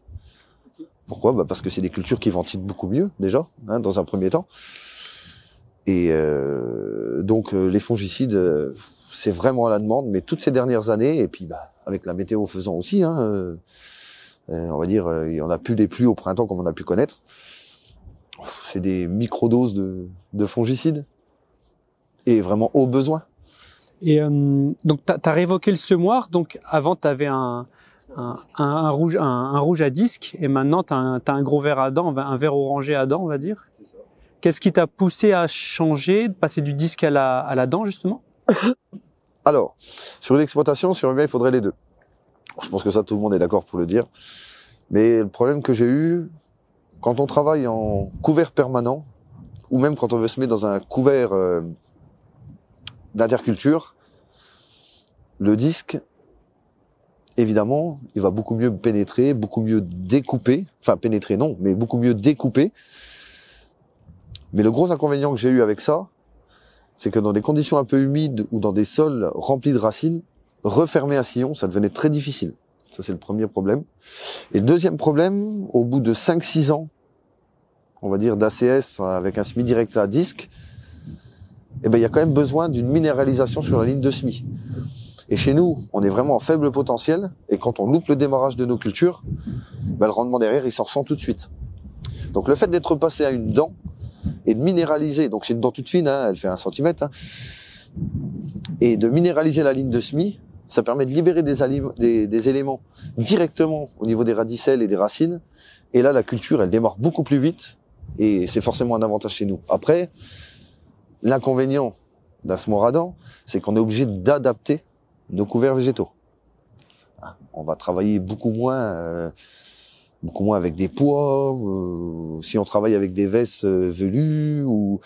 Pourquoi bah Parce que c'est des cultures qui ventilent beaucoup mieux déjà, hein, dans un premier temps. Et euh, donc euh, les fongicides, euh, c'est vraiment à la demande, mais toutes ces dernières années, et puis bah, avec la météo faisant aussi, hein, on va dire, il y en a plus des pluies au printemps comme on a pu connaître c'est des microdoses de, de fongicides et vraiment au besoin. Et euh, donc, tu as, révoqué le semoir. Donc, avant, tu avais un, rouge, un, rouge à disque et maintenant, tu as, un gros verre à dents, un verre orangé à dents, on va dire. C'est ça. Qu'est-ce qui t'a poussé à changer, de passer du disque à la, dent, justement Alors, sur une exploitation, sur une bien, il faudrait les deux. Je pense que ça, tout le monde est d'accord pour le dire. Mais le problème que j'ai eu, quand on travaille en couvert permanent, ou même quand on veut se mettre dans un couvert euh, d'interculture, le disque, évidemment, il va beaucoup mieux pénétrer, beaucoup mieux découper, enfin pénétrer non, mais beaucoup mieux découper. Mais le gros inconvénient que j'ai eu avec ça, c'est que dans des conditions un peu humides ou dans des sols remplis de racines, refermer un sillon, ça devenait très difficile. Ça, c'est le premier problème. Et le deuxième problème, au bout de 5-6 ans, on va dire d'ACS avec un SMI direct à disque, eh ben, il y a quand même besoin d'une minéralisation sur la ligne de SMI. Et chez nous, on est vraiment en faible potentiel, et quand on loupe le démarrage de nos cultures, ben, le rendement derrière, il s'en ressent tout de suite. Donc le fait d'être passé à une dent et de minéraliser, donc c'est une dent toute fine, hein, elle fait un centimètre, hein, et de minéraliser la ligne de SMI, ça permet de libérer des, des, des, éléments directement au niveau des radicelles et des racines. Et là, la culture, elle démarre beaucoup plus vite. Et c'est forcément un avantage chez nous. Après, l'inconvénient d'un smoradan, c'est qu'on est obligé d'adapter nos couverts végétaux. On va travailler beaucoup moins, euh, beaucoup moins avec des poids, euh, si on travaille avec des vestes euh, velues ou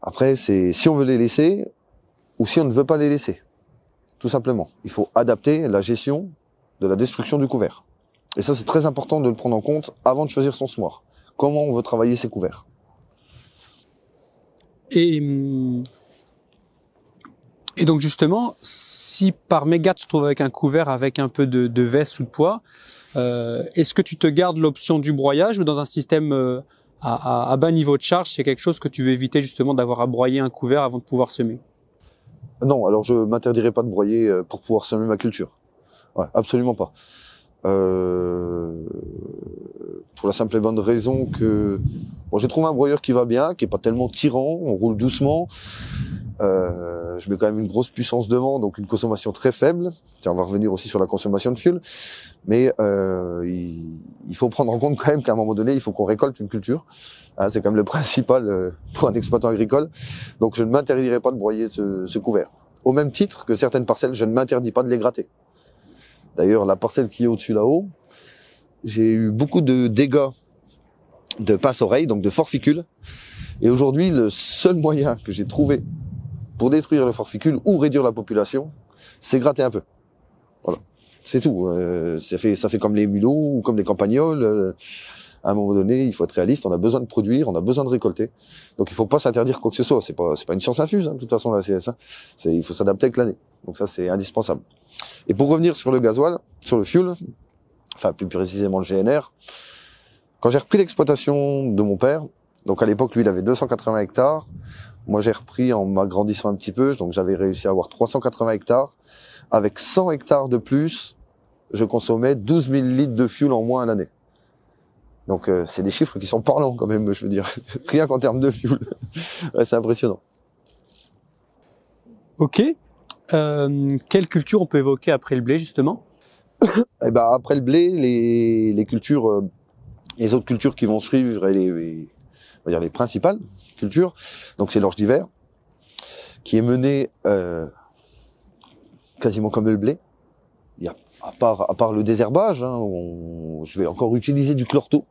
après, c'est si on veut les laisser ou si on ne veut pas les laisser. Tout simplement. Il faut adapter la gestion de la destruction du couvert. Et ça, c'est très important de le prendre en compte avant de choisir son semoir. Comment on veut travailler ses couverts. Et, hum, et donc justement, si par méga tu te trouves avec un couvert avec un peu de, de veste ou de poids, euh, est-ce que tu te gardes l'option du broyage ou dans un système euh, à bas niveau de charge, c'est quelque chose que tu veux éviter justement d'avoir à broyer un couvert avant de pouvoir semer non, alors je m'interdirai pas de broyer euh, pour pouvoir semer ma culture. Ouais, absolument pas. Euh, pour la simple et bonne raison que bon, j'ai trouvé un broyeur qui va bien, qui est pas tellement tirant, on roule doucement. Euh, je mets quand même une grosse puissance devant, donc une consommation très faible. Tiens, on va revenir aussi sur la consommation de fuel. Mais euh, il, faut prendre en compte quand même qu'à un moment donné, il faut qu'on récolte une culture. Hein, c'est quand même le principal euh, point d'exploitant agricole. Donc je ne m'interdirai pas de broyer ce, ce, couvert. Au même titre que certaines parcelles, je ne m'interdis pas de les gratter. D'ailleurs, la parcelle qui est au-dessus là-haut, j'ai eu beaucoup de dégâts de pince oreille donc de forficules. Et aujourd'hui, le seul moyen que j'ai trouvé pour détruire le forficule ou réduire la population, c'est gratter un peu. Voilà. C'est tout. Euh, ça fait ça fait comme les mulots ou comme les campagnols. Euh, à un moment donné, il faut être réaliste. On a besoin de produire, on a besoin de récolter. Donc il faut pas s'interdire quoi que ce soit. C'est pas c'est pas une science infuse hein, de toute façon la CSA. Hein. C'est il faut s'adapter avec l'année. Donc ça c'est indispensable. Et pour revenir sur le gasoil, sur le fuel, enfin plus précisément le GNR, quand j'ai repris l'exploitation de mon père, donc à l'époque lui il avait 280 hectares. Moi, j'ai repris en m'agrandissant un petit peu, donc j'avais réussi à avoir 380 hectares. Avec 100 hectares de plus, je consommais 12 000 litres de fuel en moins à l'année. Donc euh, c'est des chiffres qui sont parlants quand même, je veux dire. *laughs* Rien qu'en termes de fuel. *laughs* ouais, c'est impressionnant. Ok. Euh, quelle culture on peut évoquer après le blé justement Eh ben après le blé, les, les cultures, euh, les autres cultures qui vont suivre et les on va dire les principales cultures. Donc c'est l'orge d'hiver qui est menée euh, quasiment comme le blé. Il y a à part, à part le désherbage, hein, on, je vais encore utiliser du chlorto.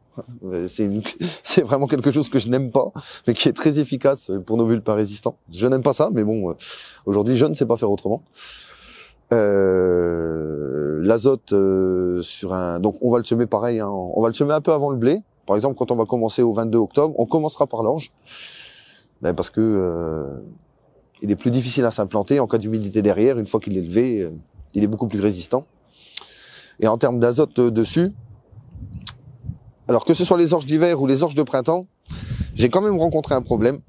Euh, c'est, *laughs* c'est vraiment quelque chose que je n'aime pas, mais qui est très efficace pour nos bulles pas résistants. Je n'aime pas ça, mais bon, euh, aujourd'hui, je ne sais pas faire autrement. Euh, l'azote euh, sur un donc on va le semer pareil hein, on va le semer un peu avant le blé par exemple, quand on va commencer au 22 octobre, on commencera par l'orge, ben, parce que euh, il est plus difficile à s'implanter en cas d'humidité derrière. Une fois qu'il est levé, euh, il est beaucoup plus résistant. Et en termes d'azote euh, dessus, alors que ce soit les orges d'hiver ou les orges de printemps, j'ai quand même rencontré un problème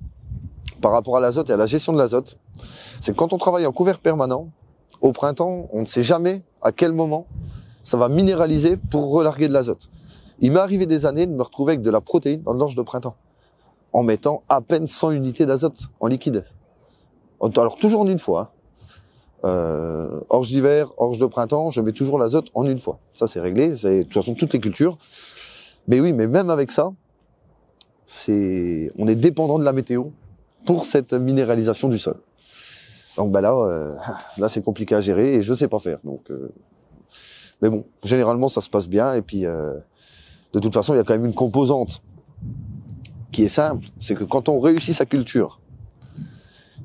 par rapport à l'azote et à la gestion de l'azote. C'est que quand on travaille en couvert permanent, au printemps, on ne sait jamais à quel moment ça va minéraliser pour relarguer de l'azote. Il m'est arrivé des années de me retrouver avec de la protéine dans l'orge de printemps, en mettant à peine 100 unités d'azote en liquide. Alors toujours en une fois. Hein. Euh, orge d'hiver, orge de printemps, je mets toujours l'azote en une fois. Ça c'est réglé, c'est de toute façon toutes les cultures. Mais oui, mais même avec ça, c'est on est dépendant de la météo pour cette minéralisation du sol. Donc bah là, euh, là c'est compliqué à gérer et je sais pas faire. Donc, euh, mais bon, généralement ça se passe bien et puis. Euh de toute façon, il y a quand même une composante qui est simple, c'est que quand on réussit sa culture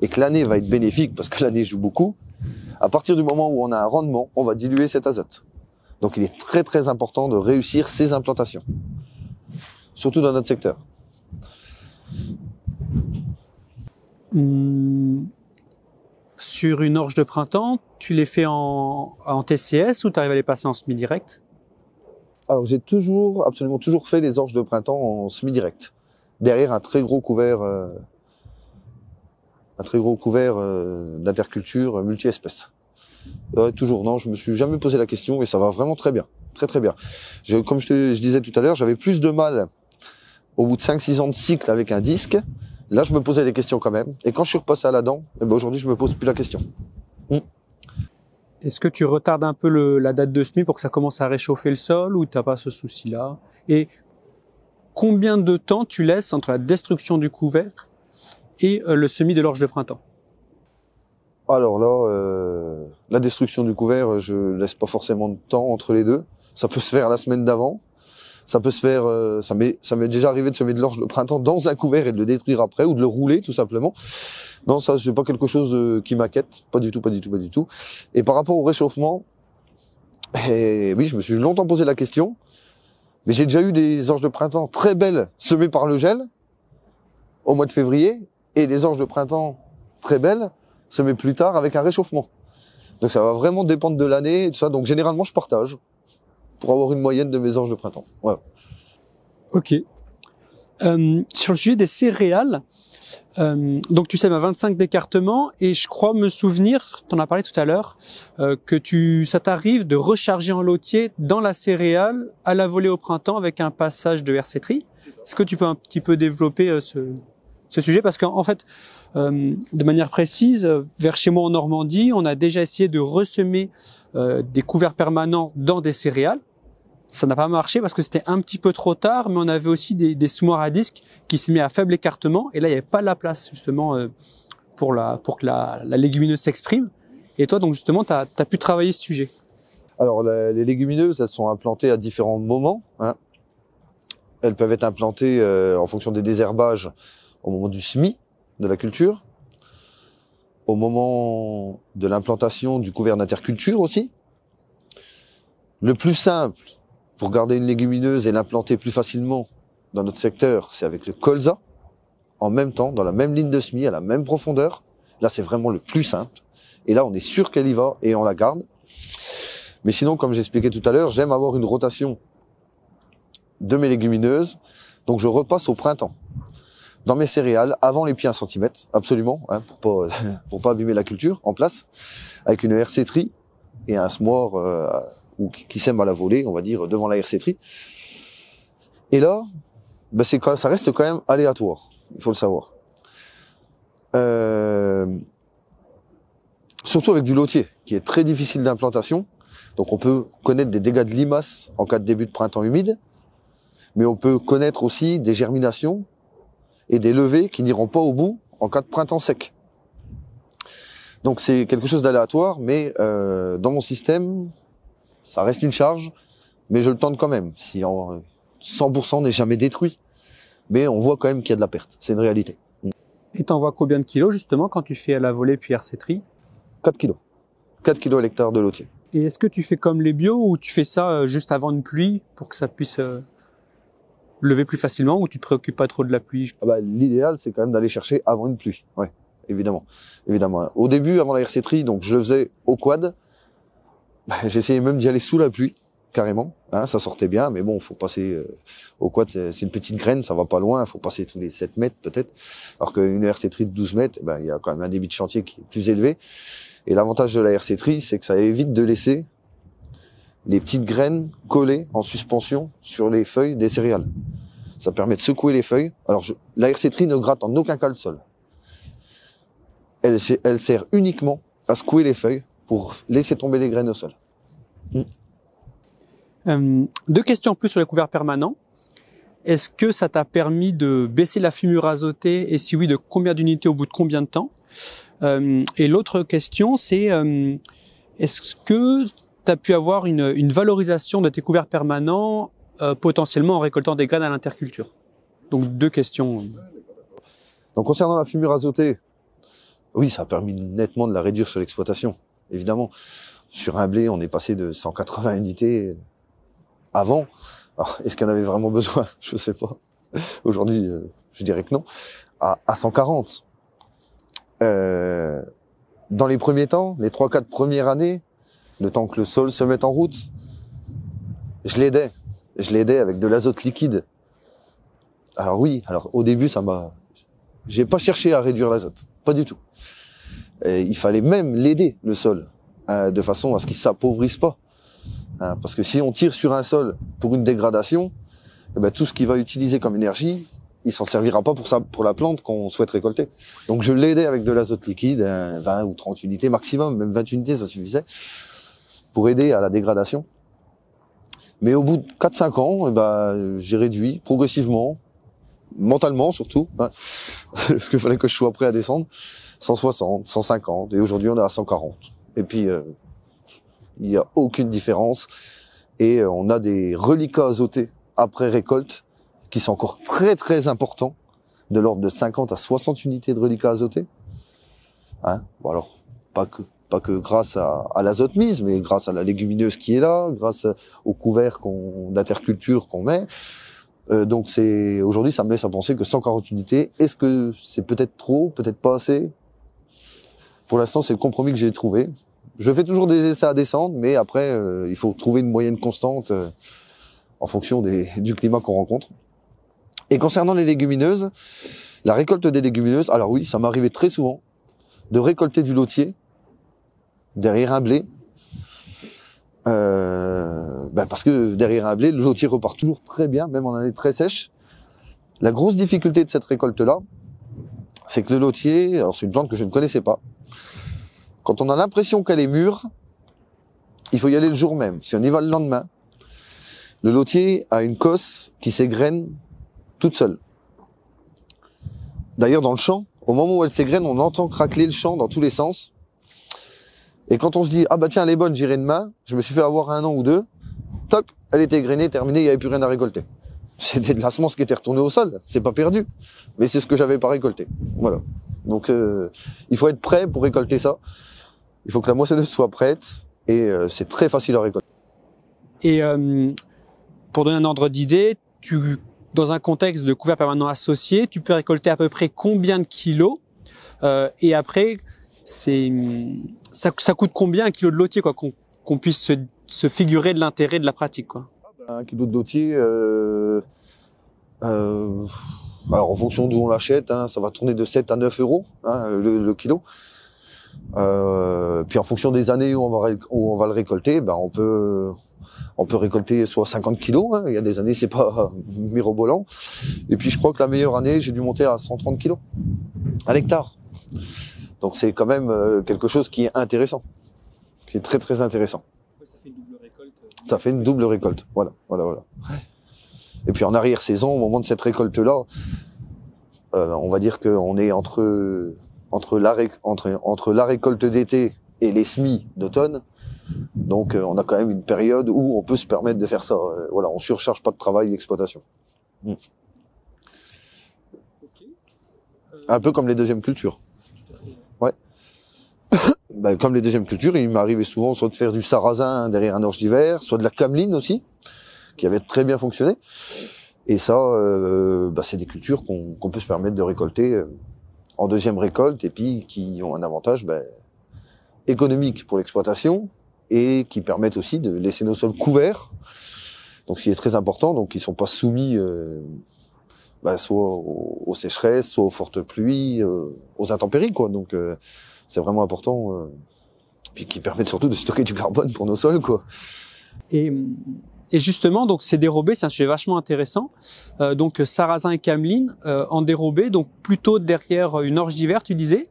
et que l'année va être bénéfique parce que l'année joue beaucoup, à partir du moment où on a un rendement, on va diluer cet azote. Donc il est très très important de réussir ces implantations, surtout dans notre secteur. Sur une orge de printemps, tu les fais en, en TCS ou tu arrives à les passer en semi-direct alors j'ai toujours, absolument toujours fait les orges de printemps en semi-direct, derrière un très gros couvert, euh, un très gros couvert euh, d'interculture multi-espèces. toujours, non, je me suis jamais posé la question et ça va vraiment très bien, très très bien. Je, comme je, je disais tout à l'heure, j'avais plus de mal au bout de 5-6 ans de cycle avec un disque. Là, je me posais les questions quand même. Et quand je suis repassé à la dent, eh ben aujourd'hui, je me pose plus la question. Mm. Est-ce que tu retardes un peu la date de semis pour que ça commence à réchauffer le sol ou t'as pas ce souci-là Et combien de temps tu laisses entre la destruction du couvert et euh, le semis de l'orge de printemps Alors là, euh, la destruction du couvert, je laisse pas forcément de temps entre les deux. Ça peut se faire la semaine d'avant ça peut se faire, euh, ça m'est, ça m'est déjà arrivé de semer de l'orge de printemps dans un couvert et de le détruire après ou de le rouler tout simplement. Non, ça c'est pas quelque chose euh, qui m'inquiète, pas du tout, pas du tout, pas du tout. Et par rapport au réchauffement, et eh oui, je me suis longtemps posé la question, mais j'ai déjà eu des orges de printemps très belles semées par le gel au mois de février et des orges de printemps très belles semées plus tard avec un réchauffement. Donc ça va vraiment dépendre de l'année et tout ça. Donc généralement je partage pour avoir une moyenne de mes anges de printemps. Voilà. Ok. Euh, sur le sujet des céréales, euh, donc tu sèmes à 25 d'écartement et je crois me souvenir, tu en as parlé tout à l'heure, euh, que tu, ça t'arrive de recharger en lotier dans la céréale à la volée au printemps avec un passage de tri. Est-ce que tu peux un petit peu développer ce, ce sujet parce qu'en fait, euh, de manière précise, vers chez moi en Normandie, on a déjà essayé de ressemer euh, des couverts permanents dans des céréales. Ça n'a pas marché parce que c'était un petit peu trop tard, mais on avait aussi des, des semoirs à disque qui se met à faible écartement et là, il n'y avait pas la place justement euh, pour, la, pour que la, la légumineuse s'exprime. Et toi, donc justement, tu as, pu travailler ce sujet. Alors, les légumineuses, elles sont implantées à différents moments. Hein. Elles peuvent être implantées en fonction des désherbages au moment du semis de la culture, au moment de l'implantation du couvert d'interculture aussi. Le plus simple pour garder une légumineuse et l'implanter plus facilement dans notre secteur, c'est avec le colza, en même temps, dans la même ligne de semis, à la même profondeur. Là, c'est vraiment le plus simple. Et là, on est sûr qu'elle y va et on la garde. Mais sinon, comme j'expliquais tout à l'heure, j'aime avoir une rotation de mes légumineuses. Donc, je repasse au printemps dans mes céréales avant les pieds un centimètre, absolument, hein, pour pas *laughs* pour pas abîmer la culture en place, avec une RC tri et un smore euh, ou qui sème à la volée, on va dire devant la RC tri. Et là, ben c'est quand ça reste quand même aléatoire, il faut le savoir. Euh, surtout avec du lotier, qui est très difficile d'implantation. Donc on peut connaître des dégâts de limaces en cas de début de printemps humide, mais on peut connaître aussi des germinations et des levées qui n'iront pas au bout en cas de printemps sec. Donc c'est quelque chose d'aléatoire, mais euh, dans mon système, ça reste une charge, mais je le tente quand même. Si en 100% n'est jamais détruit, mais on voit quand même qu'il y a de la perte. C'est une réalité. Et vois combien de kilos justement quand tu fais à la volée puis RC-tri 4 kilos. 4 kilos à l'hectare de lotier. Et est-ce que tu fais comme les bio ou tu fais ça euh, juste avant une pluie pour que ça puisse euh, lever plus facilement ou tu te préoccupes pas trop de la pluie ah bah, L'idéal, c'est quand même d'aller chercher avant une pluie. Ouais, évidemment. évidemment. Au début, avant la rc donc je faisais au quad. Bah, j'essayais même d'y aller sous la pluie, carrément. Hein, ça sortait bien, mais bon, faut passer euh, au quad, c'est une petite graine, ça va pas loin, Il faut passer tous les 7 mètres peut-être. Alors qu'une rc de 12 mètres, eh ben, il y a quand même un débit de chantier qui est plus élevé. Et l'avantage de la rc c'est que ça évite de laisser les petites graines collées en suspension sur les feuilles des céréales. Ça permet de secouer les feuilles. Alors, je, la ne gratte en aucun cas le sol. Elle, sert uniquement à secouer les feuilles pour laisser tomber les graines au sol. Mm. Euh, deux questions en plus sur les couverts permanents. Est-ce que ça t'a permis de baisser la fumure azotée et si oui, de combien d'unités au bout de combien de temps euh, Et l'autre question, c'est euh, est-ce que t'as pu avoir une, valorisation de tes couverts permanents euh, potentiellement en récoltant des graines à l'interculture. Donc deux questions. Donc concernant la fumure azotée, oui, ça a permis nettement de la réduire sur l'exploitation, évidemment. Sur un blé, on est passé de 180 unités avant. est-ce qu'on avait vraiment besoin *laughs* Je ne sais pas. Aujourd'hui, euh, je dirais que non. À, 140. Euh, dans les premiers temps, les trois, quatre premières années, le temps que le sol se mette en route. Je l'aidais. Je l'aidais avec de l'azote liquide. Alors oui, alors au début, ça m'a... J'ai pas cherché à réduire l'azote. Pas du tout. il fallait même l'aider, le sol, euh, de façon à ce qu'il s'appauvrisse pas. Hein, parce que si on tire sur un sol pour une dégradation, eh ben, tout ce qu'il va utiliser comme énergie, il s'en servira pas pour, ça, pour la plante qu'on souhaite récolter. Donc je l'aidais avec de l'azote liquide, 20 ou 30 unités maximum, même 20 unités, ça suffisait pour aider à la dégradation. Mais au bout de 4-5 ans, eh ben, j'ai réduit progressivement, mentalement surtout, hein, *laughs* parce qu'il fallait que je sois prêt à descendre, 160, 150, et aujourd'hui on est à 140. Et puis, euh, il y n'y a aucune différence, et euh, on a des reliquats azotés après récolte, qui sont encore très très importants, de l'ordre de 50 à 60 unités de reliquats azotés. Hein bon alors, pas que pas que grâce à, à l'azote-mise, mais grâce à la légumineuse qui est là, grâce au couvert qu'on, d'interculture qu'on met. Euh, donc c'est aujourd'hui, ça me laisse à penser que 140 unités, est-ce que c'est peut-être trop, peut-être pas assez Pour l'instant, c'est le compromis que j'ai trouvé. Je fais toujours des essais à descendre, mais après, euh, il faut trouver une moyenne constante euh, en fonction des, du climat qu'on rencontre. Et concernant les légumineuses, la récolte des légumineuses, alors oui, ça m'arrivait très souvent de récolter du lotier derrière un blé, euh, ben, parce que derrière un blé, le lotier repart toujours très bien, même en année très sèche. La grosse difficulté de cette récolte-là, c'est que le lotier, alors c'est une plante que je ne connaissais pas, quand on a l'impression qu'elle est mûre, il faut y aller le jour même. Si on y va le lendemain, le lotier a une cosse qui s'égrène toute seule. D'ailleurs, dans le champ, au moment où elle s'égrène, on entend craquer le champ dans tous les sens. Et quand on se dit, ah bah tiens, elle est bonne, j'irai demain, je me suis fait avoir un an ou deux, toc, elle était grainée, terminée, il n'y avait plus rien à récolter. C'était de la semence qui était retournée au sol, c'est pas perdu, mais c'est ce que j'avais pas récolté. Voilà. Donc euh, il faut être prêt pour récolter ça. Il faut que la moissonneuse soit prête et euh, c'est très facile à récolter. Et euh, pour donner un ordre d'idée, tu dans un contexte de couvert permanent associé, tu peux récolter à peu près combien de kilos Et après, c'est ça, coûte combien un kilo de lotier quoi qu'on puisse se, figurer de l'intérêt de la pratique quoi Un kilo de lotier, euh, euh, alors en fonction d'où on l'achète, hein, ça va tourner de 7 à 9 euros hein, le, kilo. Euh, puis en fonction des années où on va, on va le récolter, ben on peut on peut récolter soit 50 kilos. Hein. il y a des années c'est pas *laughs* mirobolant. Et puis je crois que la meilleure année j'ai dû monter à 130 kilos à l'hectare. Donc c'est quand même euh, quelque chose qui est intéressant, qui est très très intéressant. Euh, ça fait une double récolte. voilà, voilà, voilà. Et puis en arrière-saison, au moment de cette récolte-là, euh, on va dire qu'on est entre entre la, récolte d'été et les semis d'automne. Donc on a quand même une période où on peut se permettre de faire ça. voilà, on surcharge pas de travail d'exploitation. Hmm. Un peu comme les deuxièmes cultures. *coughs* ben, comme les deuxièmes cultures, il m'arrivait souvent soit de faire du sarrasin derrière un orge d'hiver, soit de la cameline aussi, qui avait très bien fonctionné. Et ça, euh, ben, c'est des cultures qu'on peut se permettre de récolter euh, en deuxième récolte et puis qui ont un avantage ben, économique pour l'exploitation et qui permettent aussi de laisser nos sols couverts. Donc, ce qui est très important, donc ils sont pas soumis euh, ben, soit aux, sécheresses, soit aux fortes pluies, aux intempéries, quoi. Donc c'est vraiment important, euh, puis qui permettent surtout de stocker du carbone pour nos sols, quoi. Et, et justement, donc c'est dérobé, c'est un sujet vachement intéressant. Euh, donc sarrasin et cameline euh, en dérobé, donc plutôt derrière une orge d'hiver, tu disais.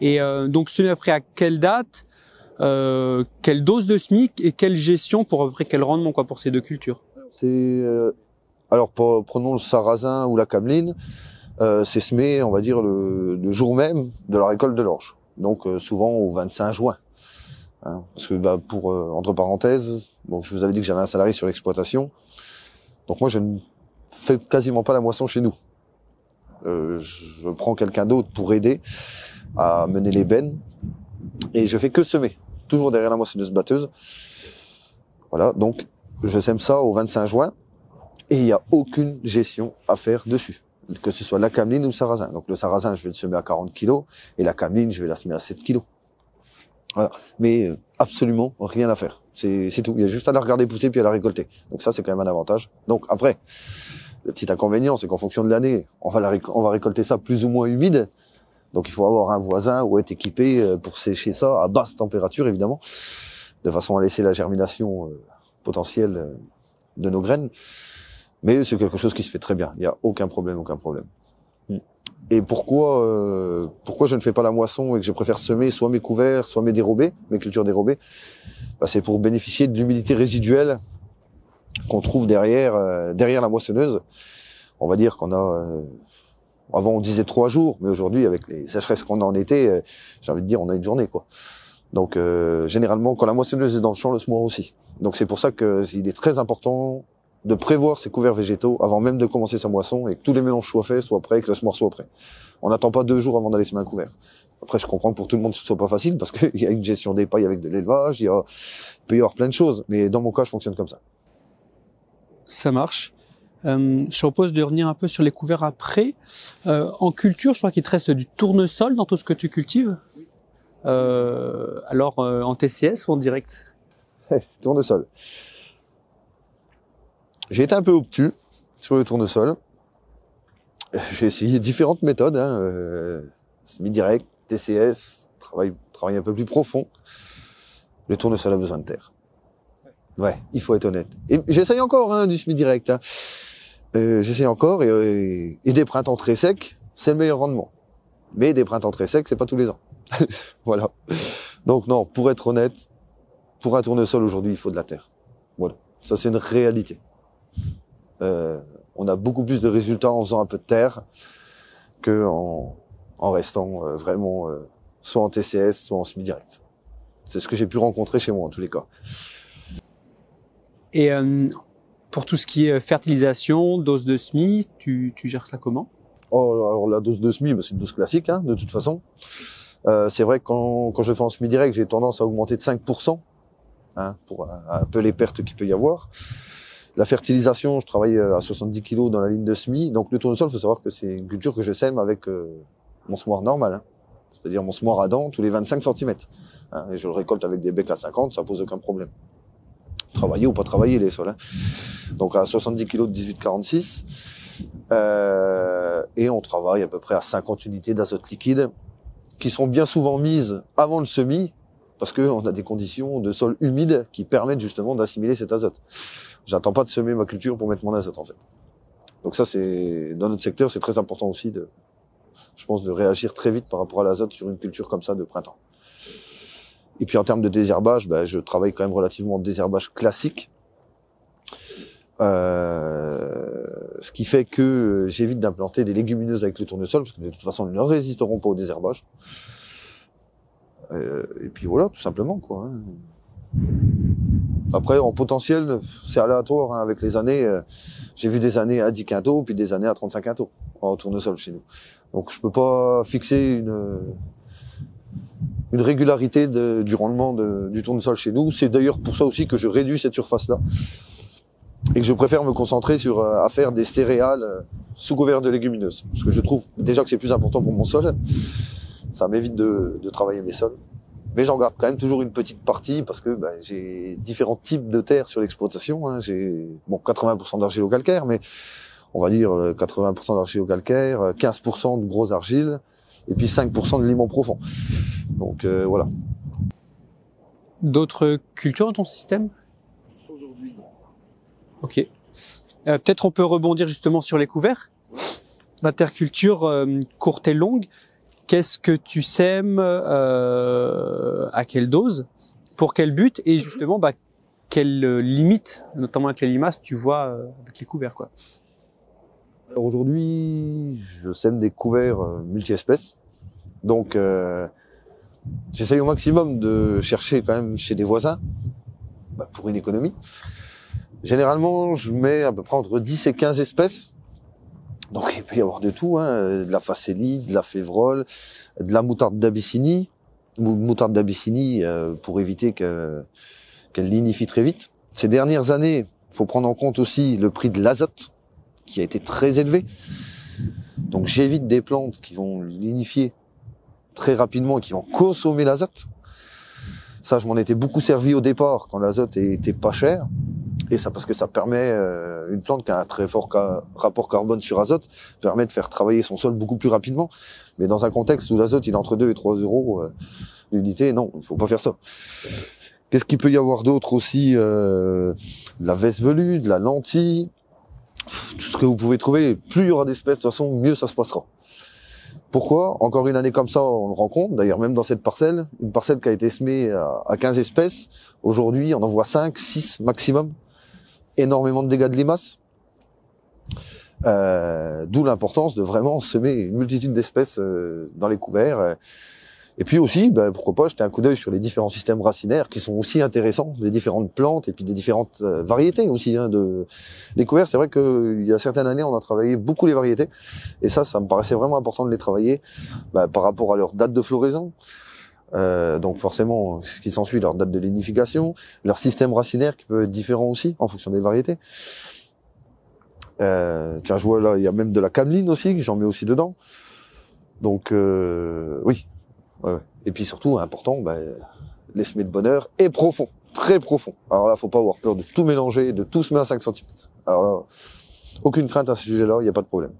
Et euh, donc semis après à quelle date, euh, quelle dose de SMIC et quelle gestion pour après, quel rendement quoi pour ces deux cultures. C'est alors prenons le sarrasin ou la cameline. Euh, c'est semé, on va dire, le, le, jour même de la récolte de l'orge donc euh, souvent au 25 juin. Hein, parce que bah, pour euh, entre parenthèses, bon, je vous avais dit que j'avais un salarié sur l'exploitation, donc moi je ne fais quasiment pas la moisson chez nous. Euh, je prends quelqu'un d'autre pour aider à mener les bennes et je fais que semer, toujours derrière la moissonneuse batteuse. Voilà, donc je sème ça au 25 juin et il n'y a aucune gestion à faire dessus que ce soit la cameline ou le sarrasin. Donc le sarrasin, je vais le semer à 40 kg et la cameline, je vais la semer à 7 kg. Voilà. Mais euh, absolument rien à faire. C'est tout. Il y a juste à la regarder pousser puis à la récolter. Donc ça, c'est quand même un avantage. Donc après, le petit inconvénient, c'est qu'en fonction de l'année, on, va la on va récolter ça plus ou moins humide. Donc il faut avoir un voisin ou être équipé euh, pour sécher ça à basse température, évidemment, de façon à laisser la germination euh, potentielle de nos graines. Mais c'est quelque chose qui se fait très bien. Il n'y a aucun problème, aucun problème. Mm. Et pourquoi euh, pourquoi je ne fais pas la moisson et que je préfère semer soit mes couverts, soit mes dérobés, mes cultures dérobées bah, C'est pour bénéficier de l'humidité résiduelle qu'on trouve derrière euh, derrière la moissonneuse. On va dire qu'on a euh, avant on disait trois jours, mais aujourd'hui avec les sécheresses qu'on a en été, j'ai envie de dire on a une journée quoi. Donc généralement quand la moissonneuse est dans le champ, le semoir aussi. Donc c'est pour ça que il est très important de prévoir ses couverts végétaux avant même de commencer sa moisson et que tous les mélanges soient faits, soient prêts, que le semoir soit prêt. On n'attend pas deux jours avant d'aller semer un couvert. Après, je comprends que pour tout le monde, ce soit pas facile parce qu'il *laughs* y a une gestion des pailles avec de l'élevage, il, a... peut y avoir plein de choses. Mais dans mon cas, je fonctionne comme ça. Ça marche. Euh, je propose de revenir un peu sur les couverts après. Euh, en culture, je crois qu'il te reste du tournesol dans tout ce que tu cultives. Euh, alors, euh, en TCS ou en direct *laughs* Tournesol. J'ai été un peu obtus sur le tournesol. J'ai essayé différentes méthodes, hein, euh, semi-direct, TCS, travail, travail un peu plus profond. Le tournesol a besoin de terre. Ouais, il faut être honnête. Et j'essaye encore hein, du semi-direct. Hein. Euh, j'essaye encore et, euh, et, des printemps très secs, c'est le meilleur rendement. Mais des printemps très secs, c'est pas tous les ans. *laughs* voilà. Donc non, pour être honnête, pour un tournesol aujourd'hui, il faut de la terre. Voilà, ça c'est une réalité. Euh, on a beaucoup plus de résultats en faisant un peu de terre que en, restant euh, vraiment euh, soit en TCS, soit en semi-direct. C'est ce que j'ai pu rencontrer chez moi en tous les cas. Et pour tout ce qui est fertilisation, dose de SMI, tu, gères ça comment oh, la dose de SMI, bah, c'est une dose classique, hein, de toute façon. c'est vrai que quand, je fais en semi-direct, j'ai tendance à augmenter de 5%, hein, pour un peu les pertes qu'il peut y avoir. La fertilisation, je travaille euh, à 70 kg dans la ligne de semis. Donc le tournesol, faut savoir que c'est une culture que je sème avec euh, mon semoir normal, hein. c'est-à-dire mon semoir à dents tous les 25 cm. Hein, et je le récolte avec des becs à 50, ça pose aucun problème. Travailler ou pas travailler les sols. Hein. Donc à 70 kg de 18,46. Euh, et on travaille à peu près à 50 unités d'azote liquide qui sont bien souvent mises avant le semis parce qu'on a des conditions de sol humide qui permettent justement d'assimiler cet azote j'attends pas de semer ma culture pour mettre mon azote en fait. Donc ça c'est dans notre secteur c'est très important aussi de, je pense de réagir très vite par rapport à l'azote sur une culture comme ça de printemps. Et puis en termes de désherbage, ben, je travaille quand même relativement en désherbage classique. Euh, ce qui fait que euh, j'évite d'implanter des légumineuses avec le tournesol, parce que de toute façon, elles ne résisteront pas au désherbage. Euh, et puis voilà, tout simplement, quoi. Hein. Après, en potentiel, c'est aléatoire. Hein. avec les années, euh, j'ai vu des années à 10 quintaux, puis des années à 35 quintaux en tournesol chez nous. Donc je peux pas fixer une, une régularité du rendement du tournesol chez nous. C'est d'ailleurs pour ça aussi que je réduis cette surface-là et que je préfère me concentrer sur euh, à faire des céréales euh, sous couvert de légumineuses. Parce que je trouve déjà que c'est plus important pour mon sol. Ça m'évite de, de travailler mes sols mais j'en garde quand même toujours une petite partie parce que bah, j'ai différents types de terres sur l'exploitation. Hein. J'ai bon 80% au calcaire mais on va dire 80% euh, d'argile au calcaire 15% euh, de gros argile et puis 5% de limon profond. Donc euh, voilà. D'autres cultures dans ton système Aujourd'hui, non. Ok. Peut-être on peut rebondir justement sur les couverts. La terre courte et longue, qu'est-ce que tu sèmes, euh, à quelle dose, pour quel but, et mhm. justement, bah, quelles euh, limites, notamment avec les limaces, tu vois euh, avec les couverts, quoi. aujourd'hui, je sème des couverts multi-espèces. Donc, j'essaye au maximum de chercher quand même chez des voisins bah, pour une économie. Généralement, je mets à peu près entre 10 et 15 espèces donc il peut y avoir de tout, hein. de la facélie, de la févrole, de la moutarde d'Abyssinie, moutarde d'Abyssinie euh, pour éviter qu'elle qu l'inifie très vite. Ces dernières années, faut prendre en compte aussi le prix de l'azote qui a été très élevé. Donc j'évite des plantes qui vont l'inifier très rapidement, et qui vont consommer l'azote. Ça, je m'en étais beaucoup servi au départ quand l'azote était pas cher. Et ça, parce que ça permet, euh, une plante qui a un très fort rapport carbone sur azote, permet de faire travailler son sol beaucoup plus rapidement. Mais dans un contexte où l'azote, il est entre 2 et 3 euros euh, l'unité, non, il faut pas faire ça. Qu'est-ce qu'il peut y avoir d'autre aussi euh, De la veste velue, de la lentille, tout ce que vous pouvez trouver. Plus il y aura d'espèces, de toute façon, mieux ça se passera. Pourquoi Encore une année comme ça, on le rencontre. D'ailleurs, même dans cette parcelle, une parcelle qui a été semée à 15 espèces, aujourd'hui, on en voit 5, 6 maximum énormément de dégâts de limaces. Euh, d'où l'importance de vraiment semer une multitude d'espèces euh, dans les couverts. Et puis aussi, bah, pourquoi pas, jeter un coup d'œil sur les différents systèmes racinaires qui sont aussi intéressants, des différentes plantes et puis des différentes euh, variétés aussi hein, de couverts. C'est vrai qu'il y a certaines années, on a travaillé beaucoup les variétés, et ça, ça me paraissait vraiment important de les travailler bah, par rapport à leur date de floraison, euh, donc forcément, ce qui s'ensuit, leur date de lignification, leur système racinaire qui peut être différent aussi en fonction des variétés. Euh, tiens, je vois là, il y a même de la cameline aussi, que j'en mets aussi dedans. Donc euh, oui. Et puis surtout, important, bah, les semis de bonheur est profond, très profond. Alors là, faut pas avoir peur de tout mélanger, de tout semer à 5 cm. Alors là, aucune crainte à ce sujet-là, il n'y a pas de problème.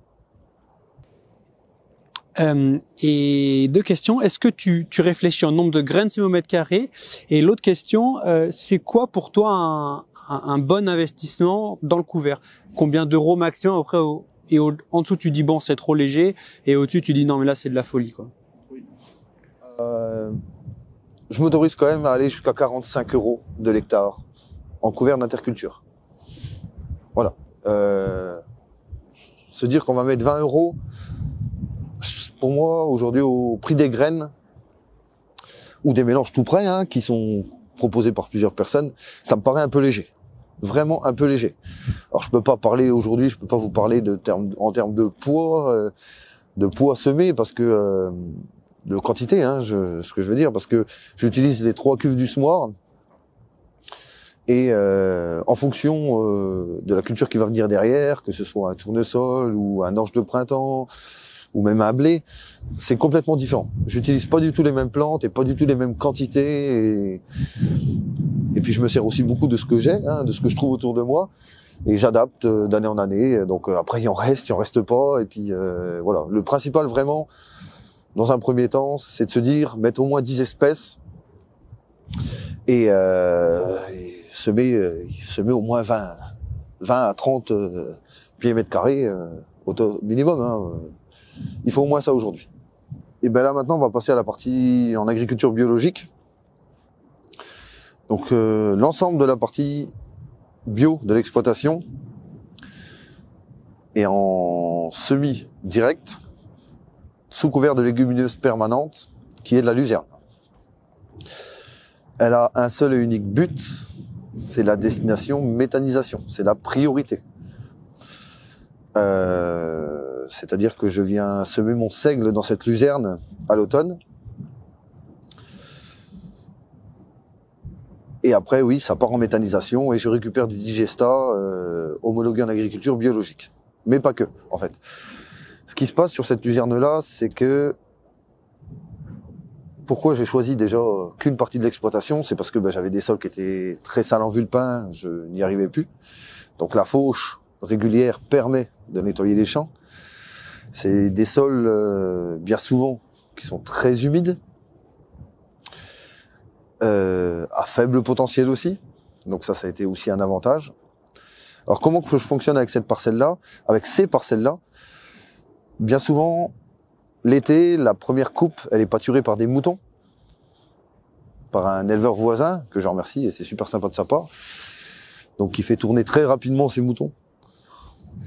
Euh, et deux questions. Est-ce que tu, tu, réfléchis au nombre de graines au mètre carré Et l'autre question, euh, c'est quoi pour toi un, un, bon investissement dans le couvert Combien d'euros maximum après au, Et en dessous, tu dis bon, c'est trop léger. Et au-dessus, tu dis non, mais là, c'est de la folie. Quoi. Oui. Euh, je m'autorise quand même à aller jusqu'à 45 euros de l'hectare en couvert d'interculture. Voilà. Euh, se dire qu'on va mettre 20 euros pour moi aujourd'hui au prix des graines ou des mélanges tout prêts hein, qui sont proposés par plusieurs personnes, ça me paraît un peu léger vraiment un peu léger. Alors je peux pas parler aujourd'hui, je peux pas vous parler de termes en termes de poids, euh, de poids semé parce que euh, de quantité, hein, je, ce que je veux dire, parce que j'utilise les trois cuves du semoir et euh, en fonction de la culture qui va venir derrière, que ce soit un tournesol ou un ange de printemps, ou même à blé, c'est complètement différent. J'utilise pas du tout les mêmes plantes et pas du tout les mêmes quantités. Et, et puis je me sers aussi beaucoup de ce que j'ai, hein, de ce que je trouve autour de moi. Et j'adapte euh, d'année en année. Donc euh, après, il en reste, il en reste pas. Et puis euh, voilà, le principal vraiment, dans un premier temps, c'est de se dire, mettre au moins 10 espèces et, euh, semer, au moins 20, 20 à 30 pieds mètres carrés au minimum. Hein. Il faut au moins ça aujourd'hui. Et bien là maintenant, on va passer à la partie en agriculture biologique. Donc euh, l'ensemble de la partie bio de l'exploitation est en semi direct, sous couvert de légumineuses permanentes, qui est de la luzerne. Elle a un seul et unique but, c'est la destination méthanisation, c'est la priorité. Euh, c'est-à-dire que je viens semer mon seigle dans cette luzerne à l'automne. Et après, oui, ça part en méthanisation et je récupère du digesta euh, homologué en agriculture biologique. Mais pas que, en fait. Ce qui se passe sur cette luzerne-là, c'est que pourquoi j'ai choisi déjà qu'une partie de l'exploitation, c'est parce que bah, j'avais des sols qui étaient très sales en vulpin, je n'y arrivais plus. Donc la fauche régulière permet de nettoyer les champs. C'est des sols euh, bien souvent qui sont très humides, euh, à faible potentiel aussi. Donc ça, ça a été aussi un avantage. Alors comment que je fonctionne avec cette parcelle-là, avec ces parcelles-là Bien souvent, l'été, la première coupe, elle est pâturée par des moutons, par un éleveur voisin que je remercie et c'est super sympa de sa part. Donc il fait tourner très rapidement ses moutons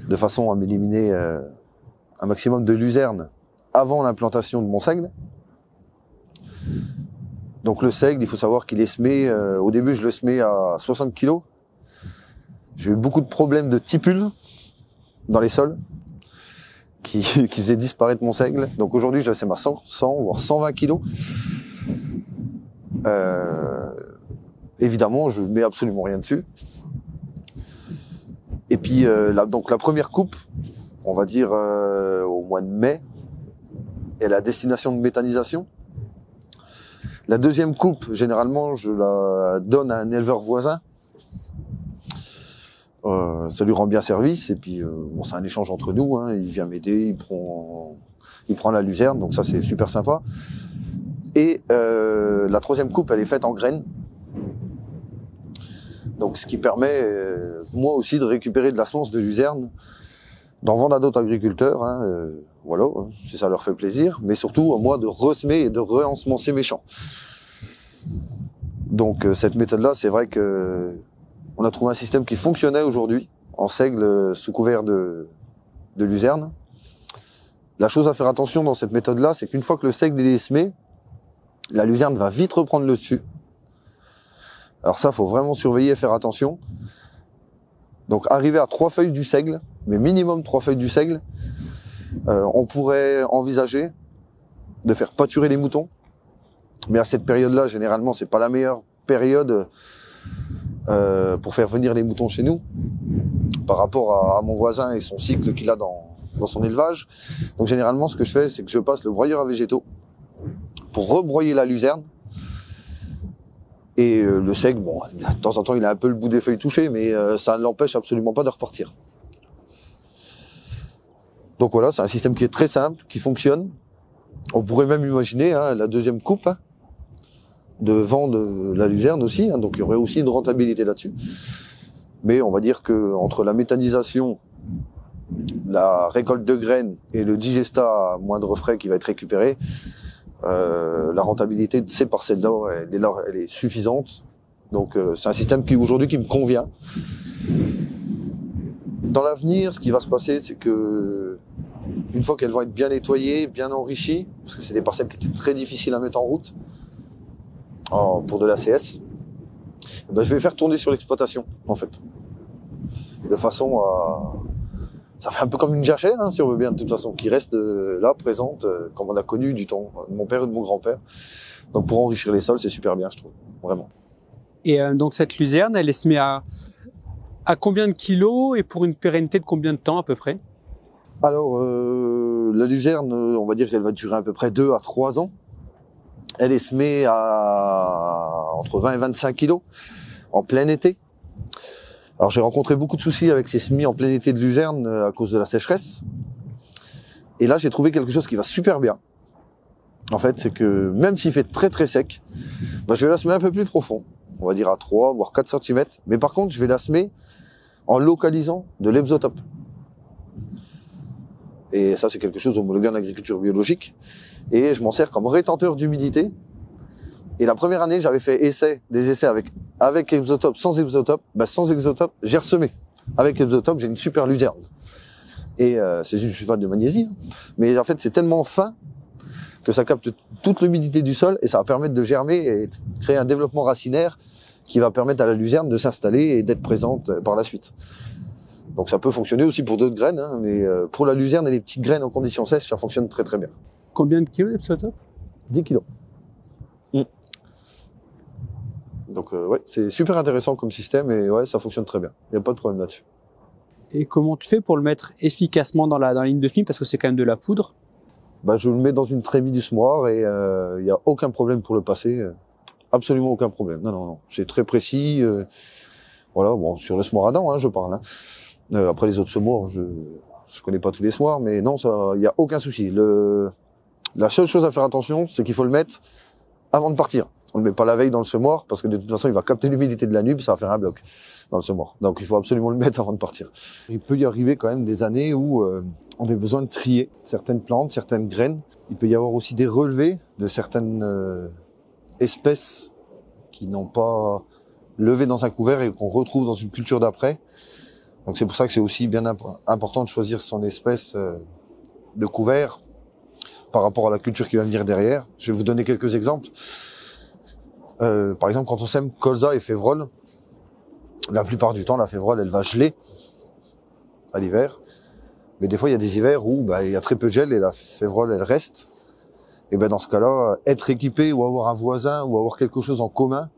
de façon à m'éliminer euh, un maximum de luzerne avant l'implantation de mon seigle. Donc le seigle, il faut savoir qu'il est semé, euh, au début je le semais à 60 kg. J'ai eu beaucoup de problèmes de tipules dans les sols qui, *laughs* qui faisaient disparaître mon seigle. Donc aujourd'hui je le ma 100, 100 voire 120 kg. Euh, évidemment, je mets absolument rien dessus. Et puis euh, donc la première coupe, on va dire euh, au mois de mai, et la destination de méthanisation. La deuxième coupe, généralement, je la donne à un éleveur voisin. Euh, ça lui rend bien service et puis euh, bon, c'est un échange entre nous. Hein. il vient m'aider, il prend, il prend la luzerne, donc ça c'est super sympa. Et la troisième coupe, elle est faite en graines. Donc ce qui permet moi aussi de récupérer de la semence de luzerne d'en vendre à d'autres agriculteurs, hein, euh, voilà, si ça leur fait plaisir, mais surtout moi de ressemer et de réensemencer mes champs. Donc euh, cette méthode-là, c'est vrai que on a trouvé un système qui fonctionnait aujourd'hui en seigle euh, sous couvert de, de luzerne. La chose à faire attention dans cette méthode-là, c'est qu'une fois que le seigle est semé, la luzerne va vite reprendre le dessus. Alors ça, faut vraiment surveiller et faire attention. Donc arriver à trois feuilles du seigle, mais minimum trois feuilles du seigle. Euh, on pourrait envisager de faire pâturer les moutons, mais à cette période-là, généralement, c'est pas la meilleure période euh, pour faire venir les moutons chez nous, par rapport à, mon voisin et son cycle qu'il a dans, son élevage. Donc généralement, ce que je fais, c'est que je passe le broyeur à végétaux pour rebroyer la luzerne. Et euh, le seigle, bon, de temps en temps, il a un peu le bout des feuilles touché, mais ça ne l'empêche absolument pas de repartir. Donc voilà, c'est un système qui est très simple, qui fonctionne. On pourrait même imaginer hein, la deuxième coupe hein, de vent de la luzerne aussi. Hein. donc il y aurait aussi une rentabilité là-dessus. Mais on va dire que entre la méthanisation, la récolte de graines et le digestat à moindre frais qui va être récupéré, euh, la rentabilité de ces parcelles-là, elle, est suffisante. Donc euh, c'est un système qui aujourd'hui qui me convient. Dans l'avenir, ce qui va se passer, c'est que une fois qu'elles vont être bien nettoyées, bien enrichies, parce que c'est des parcelles qui étaient très difficiles à mettre en route en, pour de la CS, eh ben, je vais faire tourner sur l'exploitation, en fait. De façon à... Ça fait un peu comme une jachère, hein, si on veut bien, de toute façon, qui reste euh, là, présente, euh, comme on a connu du temps euh, de mon père et de mon grand-père. Donc pour enrichir les sols, c'est super bien, je trouve, vraiment. Et donc cette luzerne, elle est semée à, à combien de kilos et pour une pérennité de combien de temps à peu près Alors, euh, la luzerne, on va dire qu'elle va durer à peu près 2 à 3 ans. Elle est semée à entre 20 et 25 kilos en plein été. Alors j'ai rencontré beaucoup de soucis avec ces semis en plein été de luzerne euh, à cause de la sécheresse. Et là j'ai trouvé quelque chose qui va super bien. En fait, c'est que même s'il fait très très sec, bah, je vais la semer un peu plus profond on va dire à 3, voire 4 cm. Mais par contre, je vais la semer en localisant de l'hebzotope. Et ça, c'est quelque chose homologué en agriculture biologique. Et je m'en sers comme rétenteur d'humidité. Et la première année, j'avais fait essai, des essais avec, avec exotope, sans exotope. Bah, sans exotope, j'ai ressemé. Avec exotope, j'ai une super luzerne. Et euh, c'est une sulfate de magnésie. Hein. Mais en fait, c'est tellement fin que ça capte toute l'humidité du sol et ça va permettre de germer et créer un développement racinaire qui va permettre à la luzerne de s'installer et d'être présente euh, par la suite. Donc ça peut fonctionner aussi pour d'autres graines, hein, mais euh, pour la luzerne et les petites graines en conditions sèches, ça fonctionne très très bien. Combien de kilos d'Epsotope 10 kilos. Mm. Donc euh, ouais, c'est super intéressant comme système et ouais, ça fonctionne très bien. Il n'y a pas de problème là-dessus. Et comment tu fais pour le mettre efficacement dans la, dans la ligne de film parce que c'est quand même de la poudre bah, Je le mets dans une trémie du semoir et il euh, n'y a aucun problème pour le passer absolument aucun problème. Non, non, non. C'est très précis. Euh, voilà, bon, sur le à hein, je parle. Hein. Euh, après les autres semoirs, je je connais pas tous les semoirs, mais non, ça, il y a aucun souci. Le, la seule chose à faire attention, c'est qu'il faut le mettre avant de partir. On ne le met pas la veille dans le semoir parce que de toute façon, il va capter l'humidité de la nuit, puis ça va faire un bloc dans le semoir. Donc, il faut absolument le mettre avant de partir. Il peut y arriver quand même des années où euh, on a besoin de trier certaines plantes, certaines graines. Il peut y avoir aussi des relevés de certaines espèces qui n'ont pas levé dans un couvert et qu'on retrouve dans une culture d'après. Donc c'est pour ça que c'est aussi bien important de choisir son espèce euh, de couvert par rapport à la culture qui va venir derrière. Je vais vous donner quelques exemples. Euh, par exemple, quand on sème colza et févrole, la plupart du temps, la févrole, elle va geler à l'hiver. Mais des fois, il y a des hivers où bah, il y a très peu de gel et la févrole, elle reste et eh ben dans ce cas-là, être équipé ou avoir un voisin ou avoir quelque chose en commun,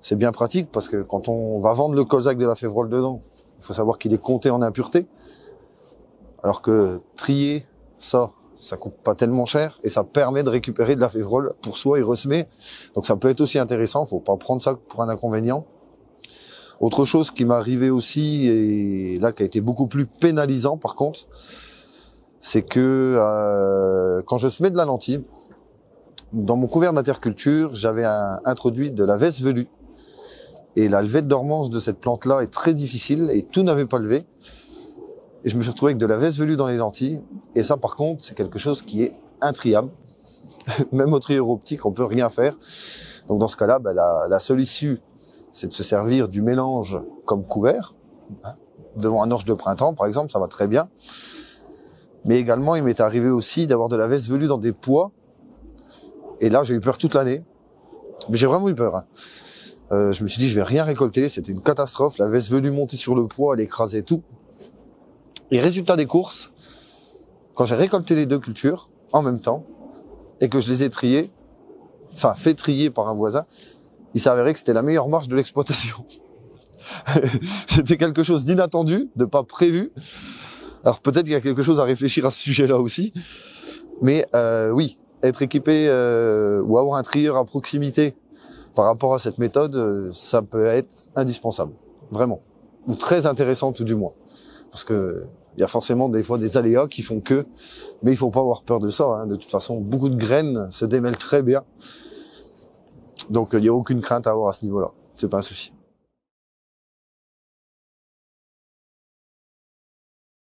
c'est bien pratique parce que quand on va vendre le Colzac de la Févrole dedans, il faut savoir qu'il est compté en impureté. Alors que trier ça, ça coûte pas tellement cher et ça permet de récupérer de la févrole pour soi et ressemer. Donc ça peut être aussi intéressant, faut pas prendre ça pour un inconvénient. Autre chose qui m'est arrivée aussi et là qui a été beaucoup plus pénalisant par contre, c'est que euh, quand je semais de la lentille, dans mon couvert d'interculture, j'avais introduit de la veste velue. Et la levée de dormance de cette plante-là est très difficile et tout n'avait pas levé. Et je me suis retrouvé avec de la veste velue dans les lentilles. Et ça, par contre, c'est quelque chose qui est intriable. *laughs* Même au trieur optique, on peut rien faire. Donc dans ce cas-là, ben, la, seule issue, c'est de se servir du mélange comme couvert. Hein, devant un orge de printemps, par exemple, ça va très bien. Mais également, il m'est arrivé aussi d'avoir de la veste velue dans des pois. Et là, j'ai eu peur toute l'année. Mais j'ai vraiment eu peur. Hein. Euh, je me suis dit, je vais rien récolter. C'était une catastrophe. La veste venue monter sur le poids, elle écrasait tout. Et résultat des courses, quand j'ai récolté les deux cultures en même temps et que je les ai triées, enfin fait trier par un voisin, il s'est avéré que c'était la meilleure marche de l'exploitation. *laughs* c'était quelque chose d'inattendu, de pas prévu. Alors peut-être qu'il y a quelque chose à réfléchir à ce sujet-là aussi. Mais euh, oui, être équipé euh, ou avoir un trieur à proximité par rapport à cette méthode, euh, ça peut être indispensable, vraiment, ou très intéressant tout du moins, parce que il y a forcément des fois des aléas qui font que, mais il faut pas avoir peur de ça. Hein. De toute façon, beaucoup de graines se démêlent très bien, donc il n'y a aucune crainte à avoir à ce niveau-là. C'est pas un souci.